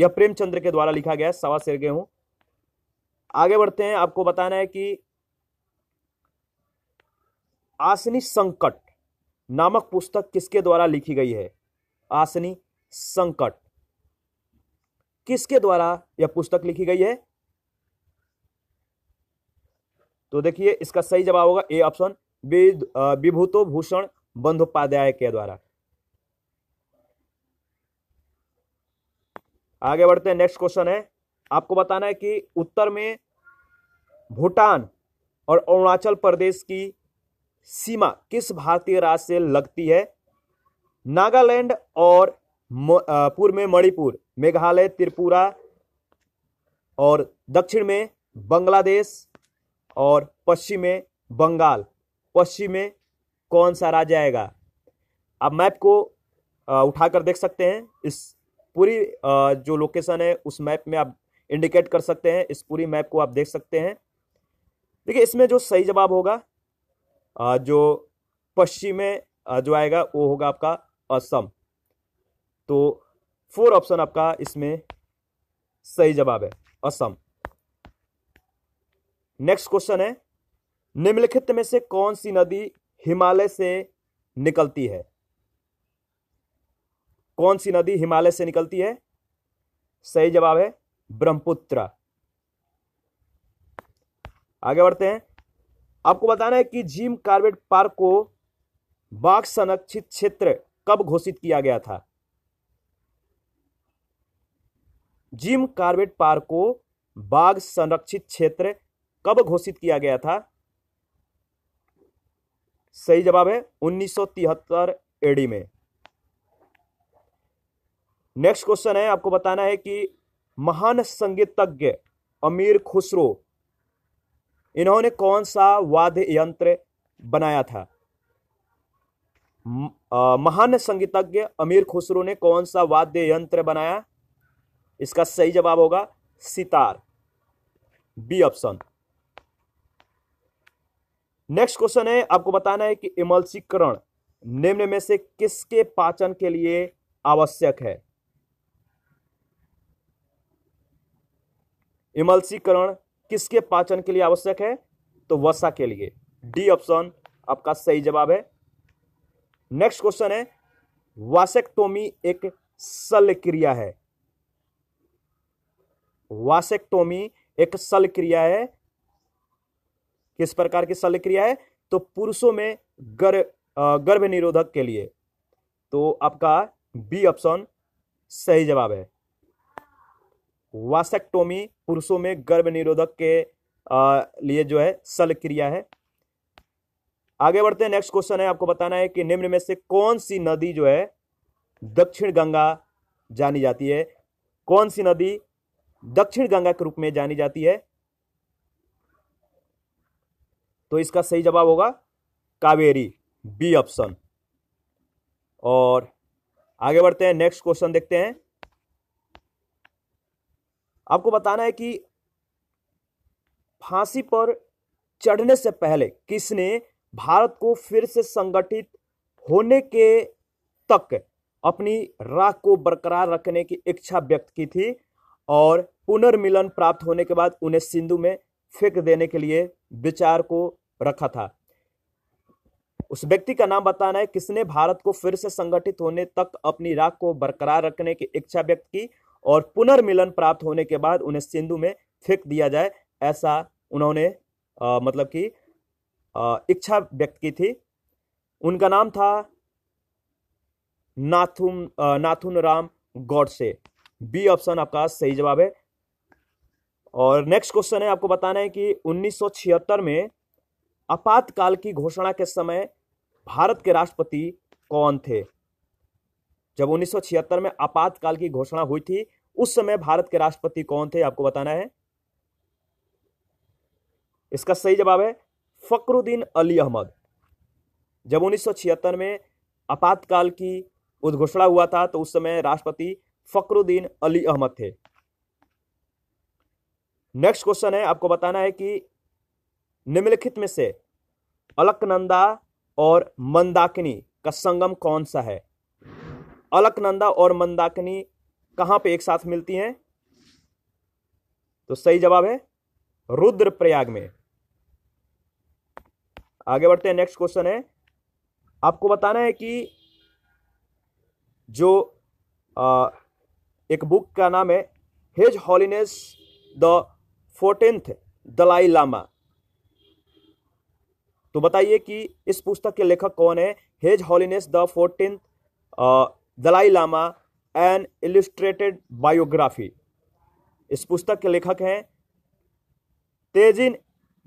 यह प्रेमचंद्र के द्वारा लिखा गया है सवा शेर गेहूं आगे बढ़ते हैं आपको बताना है कि आसनी संकट नामक पुस्तक किसके द्वारा लिखी गई है आसनी संकट किसके द्वारा यह पुस्तक लिखी गई है तो देखिए इसका सही जवाब होगा ए ऑप्शन विभूतो भूषण बंधोपाध्याय के द्वारा आगे बढ़ते हैं नेक्स्ट क्वेश्चन है आपको बताना है कि उत्तर में भूटान और अरुणाचल प्रदेश की सीमा किस भारतीय राज्य से लगती है नागालैंड और पूर्व में मणिपुर मेघालय त्रिपुरा और दक्षिण में बांग्लादेश और पश्चिम में बंगाल पश्चिम में कौन सा राज्य आएगा आप मैप को उठाकर देख सकते हैं इस पूरी जो लोकेशन है उस मैप में आप इंडिकेट कर सकते हैं इस पूरी मैप को आप देख सकते हैं देखिए इसमें जो सही जवाब होगा जो पश्चिम में जो आएगा वो होगा आपका असम तो फोर ऑप्शन आपका इसमें सही जवाब है असम नेक्स्ट क्वेश्चन है निम्नलिखित में से कौन सी नदी हिमालय से निकलती है कौन सी नदी हिमालय से निकलती है सही जवाब है ब्रह्मपुत्र आगे बढ़ते हैं आपको बताना है कि जिम कार्बेट पार्क को बाघ संरक्षित क्षेत्र कब घोषित किया गया था जिम कार्बेट पार्क को बाघ संरक्षित क्षेत्र कब घोषित किया गया था सही जवाब है 1973 एडी में नेक्स्ट क्वेश्चन है आपको बताना है कि महान संगीतज्ञ अमीर खुसरो इन्होंने कौन सा वाद्य यंत्र बनाया था महान संगीतज्ञ अमीर खुसरो ने कौन सा वाद्य यंत्र बनाया इसका सही जवाब होगा sitar B option next question है आपको बताना है कि इमल्सीकरण निम्न में से किसके पाचन के लिए आवश्यक है इमल्सीकरण किसके पाचन के लिए आवश्यक है तो वसा के लिए डी ऑप्शन आपका सही जवाब है नेक्स्ट क्वेश्चन है वासेक्टोमी एक सल क्रिया है वासेक्टोमी एक सल क्रिया है किस प्रकार की शल्य क्रिया है तो पुरुषों में गर्भ गर्भ निरोधक के लिए तो आपका बी ऑप्शन सही जवाब है वासेक्टोमी पुरुषों में गर्भ निरोधक के आ, लिए जो है शल्य क्रिया है आगे बढ़ते हैं नेक्स्ट क्वेश्चन है आपको बताना है कि निम्न में से कौन सी नदी जो है दक्षिण गंगा जानी जाती है कौन सी नदी दक्षिण गंगा के रूप में जानी जाती है तो इसका सही जवाब होगा कावेरी बी ऑप्शन और आगे बढ़ते हैं नेक्स्ट क्वेश्चन देखते हैं आपको बताना है कि फांसी पर चढ़ने से पहले किसने भारत को फिर से संगठित होने के तक अपनी राह को बरकरार रखने की इच्छा व्यक्त की थी और पुनर्मिलन प्राप्त होने के बाद उन्हें सिंधु में फेंक देने के लिए विचार को रखा था उस व्यक्ति का नाम बताना है किसने भारत को फिर से संगठित होने तक अपनी राख को बरकरार रखने की इच्छा व्यक्त की और पुनर्मिलन प्राप्त होने के बाद उन्हें सिंधु में फेंक दिया जाए ऐसा उन्होंने आ, मतलब कि इच्छा व्यक्त की थी उनका नाम था नाथुन नाथुन राम गौडसे बी ऑप्शन आपका सही जवाब है और नेक्स्ट क्वेश्चन है आपको बताना है कि 1976 में आपातकाल की घोषणा के समय भारत के राष्ट्रपति कौन थे जब 1976 में आपातकाल की घोषणा हुई थी उस समय भारत के राष्ट्रपति कौन थे आपको बताना है इसका सही जवाब है फकरुद्दीन अली अहमद जब 1976 में आपातकाल की उद्घोषणा हुआ था तो उस समय राष्ट्रपति फकरुद्दीन अली अहमद थे नेक्स्ट क्वेश्चन है आपको बताना है कि निम्नलिखित में से अलकनंदा और मंदाकिनी का संगम कौन सा है अलकनंदा और मंदाकिनी कहां पे एक साथ मिलती हैं तो सही जवाब है रुद्रप्रयाग में आगे बढ़ते हैं नेक्स्ट क्वेश्चन है आपको बताना है कि जो आ, एक बुक का नाम है his holiness the fourteenth Dalai Lama तो बताइए कि इस पुस्तक के लेखक कौन है his holiness the fourteen Dalai Lama an illustrated biography इस पुस्तक के लेखक हैं तेजिन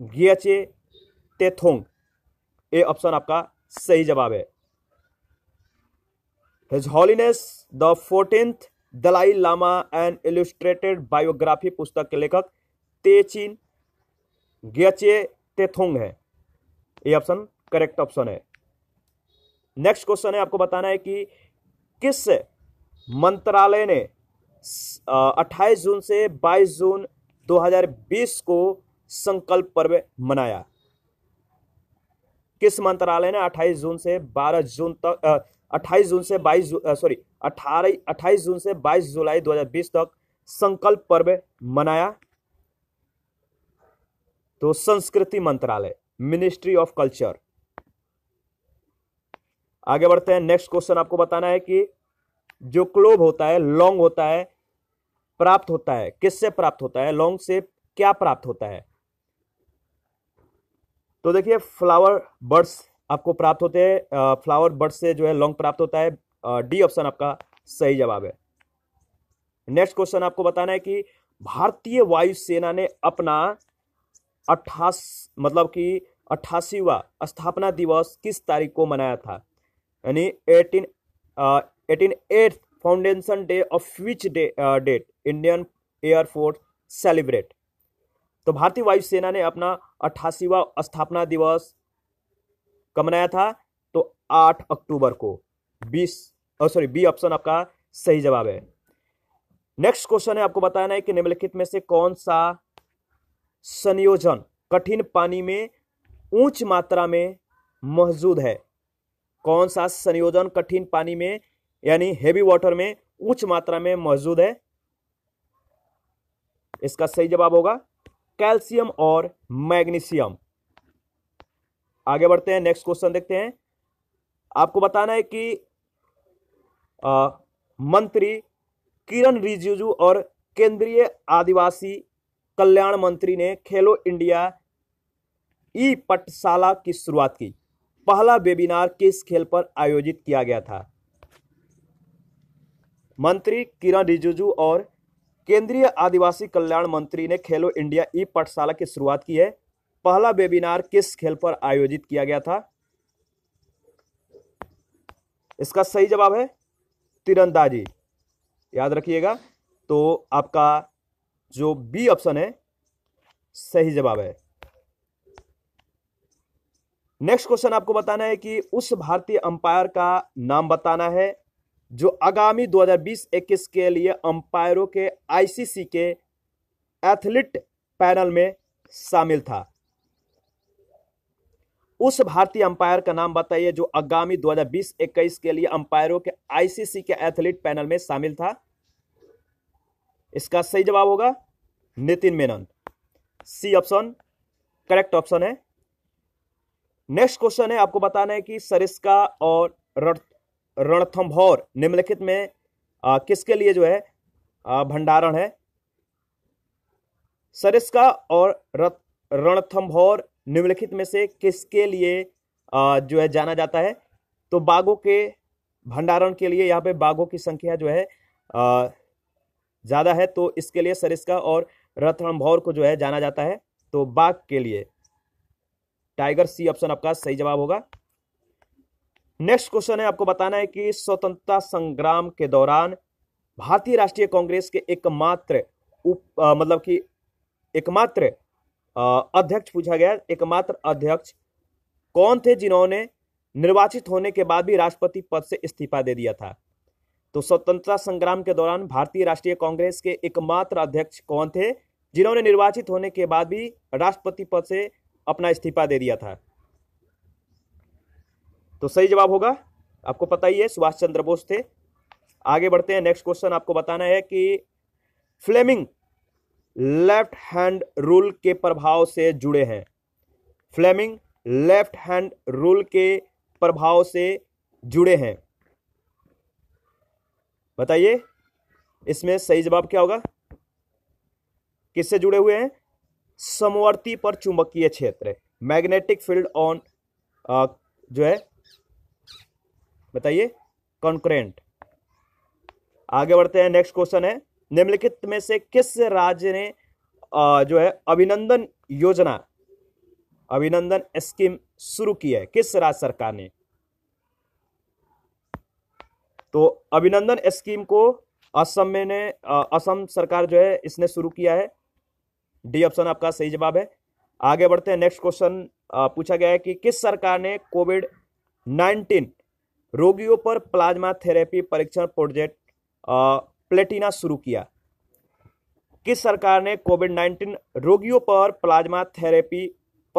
गियाचे तेथोंग ये ऑप्शन आपका सही जवाब है his holiness the fourteenth Dalai Lama and illustrated biography पुस्तक के लेखक तेचिन गियचे तेथोंग है ये ऑप्शन करेक्ट ऑप्शन है नेक्स्ट क्वेश्चन है आपको बताना है कि किस मंत्रालय ने 28 जून से 22 जून 2020 को संकल्प पर्व मनाया किस मंत्रालय ने 28 जून से 12 जून तक 28 जून से 22 सॉरी 18 28 जून से 22 जुलाई 2020 तक संकल्प पर्व मनाया तो संस्कृति मंत्रालय मिनिस्ट्री ऑफ कल्चर आगे बढ़ते हैं नेक्स्ट क्वेश्चन आपको बताना है कि जो क्लोब होता है लॉन्ग होता है प्राप्त होता है किससे प्राप्त होता है लॉन्ग से क्या प्राप्त होता है तो देखिए फ्लावर बर्ड्स आपको प्राप्त होते हैं फ्लावर बर्ड्स से जो है लॉन्ग प्राप्त होता है डी ऑप्शन आपका सही जवाब है नेक्स्ट क्वेश्चन आपको बताना है कि भारतीय वायुसेना ने अपना अट्ठास मतलब कि अट्ठासीवा स्थापना दिवस किस तारीख को मनाया था यानी eighteen eighteen eighth foundation day of which day date Indian air force celebrate तो भारतीय वायुसेना ने अपना अट्ठासीवा स्थापना दिवस कब मनाया था तो आठ अक्टूबर को बीस सॉरी बी ऑप्शन आपका सही जवाब है नेक्स्ट क्वेश्चन है आपको बताना है कि निम्नलिखित में से कौन सा संयोजन कठिन पानी में ऊंच मात्रा में मौजूद है कौन सा संयोजन कठिन पानी में यानी हेवी वाटर में उच्च मात्रा में मौजूद है इसका सही जवाब होगा कैल्शियम और मैग्नीशियम आगे बढ़ते हैं नेक्स्ट क्वेश्चन देखते हैं आपको बताना है कि आ, मंत्री किरण रिजिजू और केंद्रीय आदिवासी कल्याण मंत्री ने खेलो इंडिया ई पटशाला की शुरुआत की पहला वेबिनार किस खेल पर आयोजित किया गया था मंत्री किरण रिजिजू और केंद्रीय आदिवासी कल्याण मंत्री ने खेलो इंडिया ई पटशाला की शुरुआत की है पहला वेबिनार किस खेल पर आयोजित किया गया था इसका सही जवाब है तिरंदाजी याद रखिएगा तो आपका जो बी ऑप्शन है सही जवाब है नेक्स्ट क्वेश्चन आपको बताना है कि उस भारतीय अंपायर का नाम बताना है जो आगामी 2020-21 के लिए अंपायरों के आईसीसी के एथलीट पैनल में शामिल था उस भारतीय अंपायर का नाम बताइए जो आगामी 2020-21 के लिए अंपायरों के आईसीसी के एथलीट पैनल में शामिल था इसका सही जवाब होगा Nitin Menon C option correct option है नेक्स्ट क्वेश्चन है आपको बताना है कि सरिस्का और रणथम्भौर निम्नलिखित में आ, किसके लिए जो है आ, भंडारण है सरिस्का और रणथम्भौर निम्नलिखित में से किसके लिए आ, जो है जाना जाता है तो बाघों के भंडारण के लिए यहाँ पे बाघों की संख्या जो है ज़्यादा है तो इसके लिए सरिस्का और रथणभौर को जो है जाना जाता है तो बाघ के लिए टाइगर सी ऑप्शन आपका सही जवाब होगा नेक्स्ट क्वेश्चन है आपको बताना है कि स्वतंत्रता संग्राम के दौरान भारतीय राष्ट्रीय कांग्रेस के एकमात्र मतलब कि एकमात्र अध्यक्ष पूछा गया एकमात्र अध्यक्ष कौन थे जिन्होंने निर्वाचित होने के बाद भी राष्ट्रपति पद से इस्तीफा दे दिया था तो स्वतंत्रता संग्राम के दौरान भारतीय राष्ट्रीय कांग्रेस के एकमात्र अध्यक्ष कौन थे जिन्होंने निर्वाचित होने के बाद भी राष्ट्रपति पद से अपना इस्तीफा दे दिया था तो सही जवाब होगा आपको पता ही है सुभाष चंद्र बोस थे आगे बढ़ते हैं नेक्स्ट क्वेश्चन आपको बताना है कि फ्लेमिंग लेफ्ट हैंड रूल के प्रभाव से जुड़े हैं फ्लेमिंग लेफ्ट हैंड रूल के प्रभाव से जुड़े हैं बताइए इसमें सही जवाब क्या होगा किससे जुड़े हुए हैं समवर्ती पर चुंबकीय क्षेत्र मैग्नेटिक फील्ड ऑन जो है बताइए कॉन्क्रेंट आगे बढ़ते हैं नेक्स्ट क्वेश्चन है निम्नलिखित में से किस राज्य ने आ, जो है अभिनंदन योजना अभिनंदन स्कीम शुरू की है किस राज्य सरकार ने तो अभिनंदन स्कीम को असम में ने असम सरकार जो है इसने शुरू किया है डी ऑप्शन आपका सही जवाब है आगे बढ़ते हैं नेक्स्ट क्वेश्चन पूछा गया है कि किस सरकार ने कोविड नाइन्टीन रोगियों पर प्लाज्मा थेरेपी परीक्षण प्रोजेक्ट प्लेटिना शुरू किया किस सरकार ने कोविड नाइन्टीन रोगियों पर प्लाज्मा थेरेपी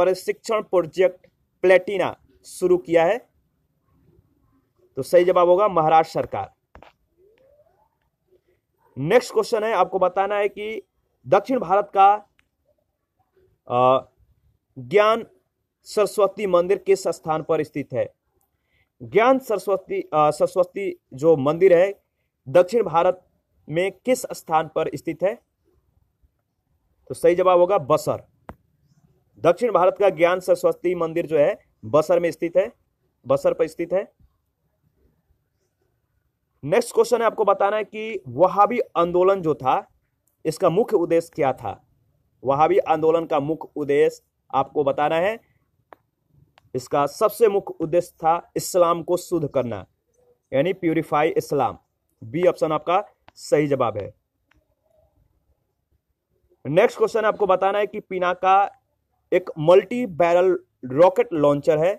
प्रशिक्षण प्रोजेक्ट प्लेटिना शुरू किया है तो सही जवाब होगा महाराष्ट्र सरकार नेक्स्ट क्वेश्चन है आपको बताना है कि दक्षिण भारत का ज्ञान सरस्वती मंदिर किस स्थान पर स्थित है ज्ञान सरस्वती सरस्वती जो मंदिर है दक्षिण भारत में किस स्थान पर स्थित है तो सही जवाब होगा बसर दक्षिण भारत का ज्ञान सरस्वती मंदिर जो है बसर में स्थित है बसर पर स्थित है नेक्स्ट क्वेश्चन है आपको बताना है कि वहाबी आंदोलन जो था इसका मुख्य उद्देश्य क्या था वहाबी आंदोलन का मुख्य उद्देश्य आपको बताना है इसका सबसे मुख्य उद्देश्य था इस्लाम को शुद्ध करना यानी प्यूरिफाई इस्लाम बी ऑप्शन आपका सही जवाब है नेक्स्ट क्वेश्चन आपको बताना है कि का एक मल्टी बैरल रॉकेट लॉन्चर है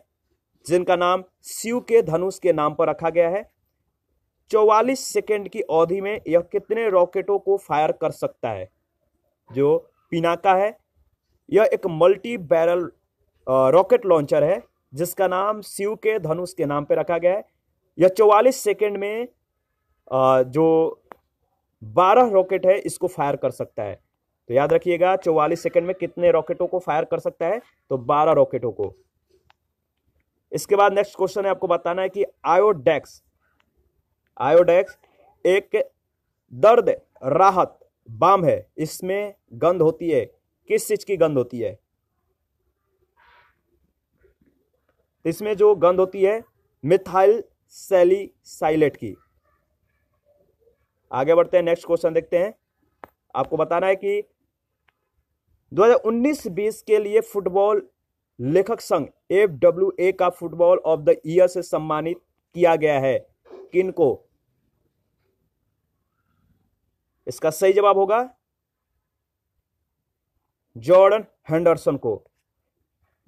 जिनका नाम शिव के धनुष के नाम पर रखा गया है चौवालीस सेकेंड की अवधि में यह कितने रॉकेटों को फायर कर सकता है जो पिनाका है यह एक मल्टी बैरल रॉकेट लॉन्चर है जिसका नाम शिव के धनुष के नाम पर रखा गया है यह चौवालीस सेकेंड में आ, जो बारह रॉकेट है इसको फायर कर सकता है तो याद रखिएगा चौवालीस सेकेंड में कितने रॉकेटों को फायर कर सकता है तो बारह रॉकेटों को इसके बाद नेक्स्ट क्वेश्चन है आपको बताना है कि आयोडेक्स आयोडेक्स एक दर्द राहत बाम है इसमें गंध होती है किस चीज की गंध होती है इसमें जो गंध होती है मिथाइल साइलेट की आगे बढ़ते हैं नेक्स्ट क्वेश्चन देखते हैं आपको बताना है कि 2019-20 के लिए फुटबॉल लेखक संघ एफ ए का फुटबॉल ऑफ द ईयर से सम्मानित किया गया है किनको इसका सही जवाब होगा जॉर्डन हेंडरसन को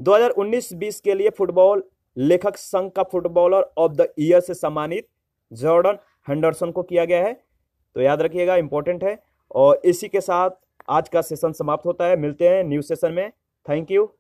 2019-20 के लिए फुटबॉल लेखक संघ का फुटबॉलर ऑफ द ईयर से सम्मानित जॉर्डन हेंडरसन को किया गया है तो याद रखिएगा इंपॉर्टेंट है और इसी के साथ आज का सेशन समाप्त होता है मिलते हैं न्यू सेशन में थैंक यू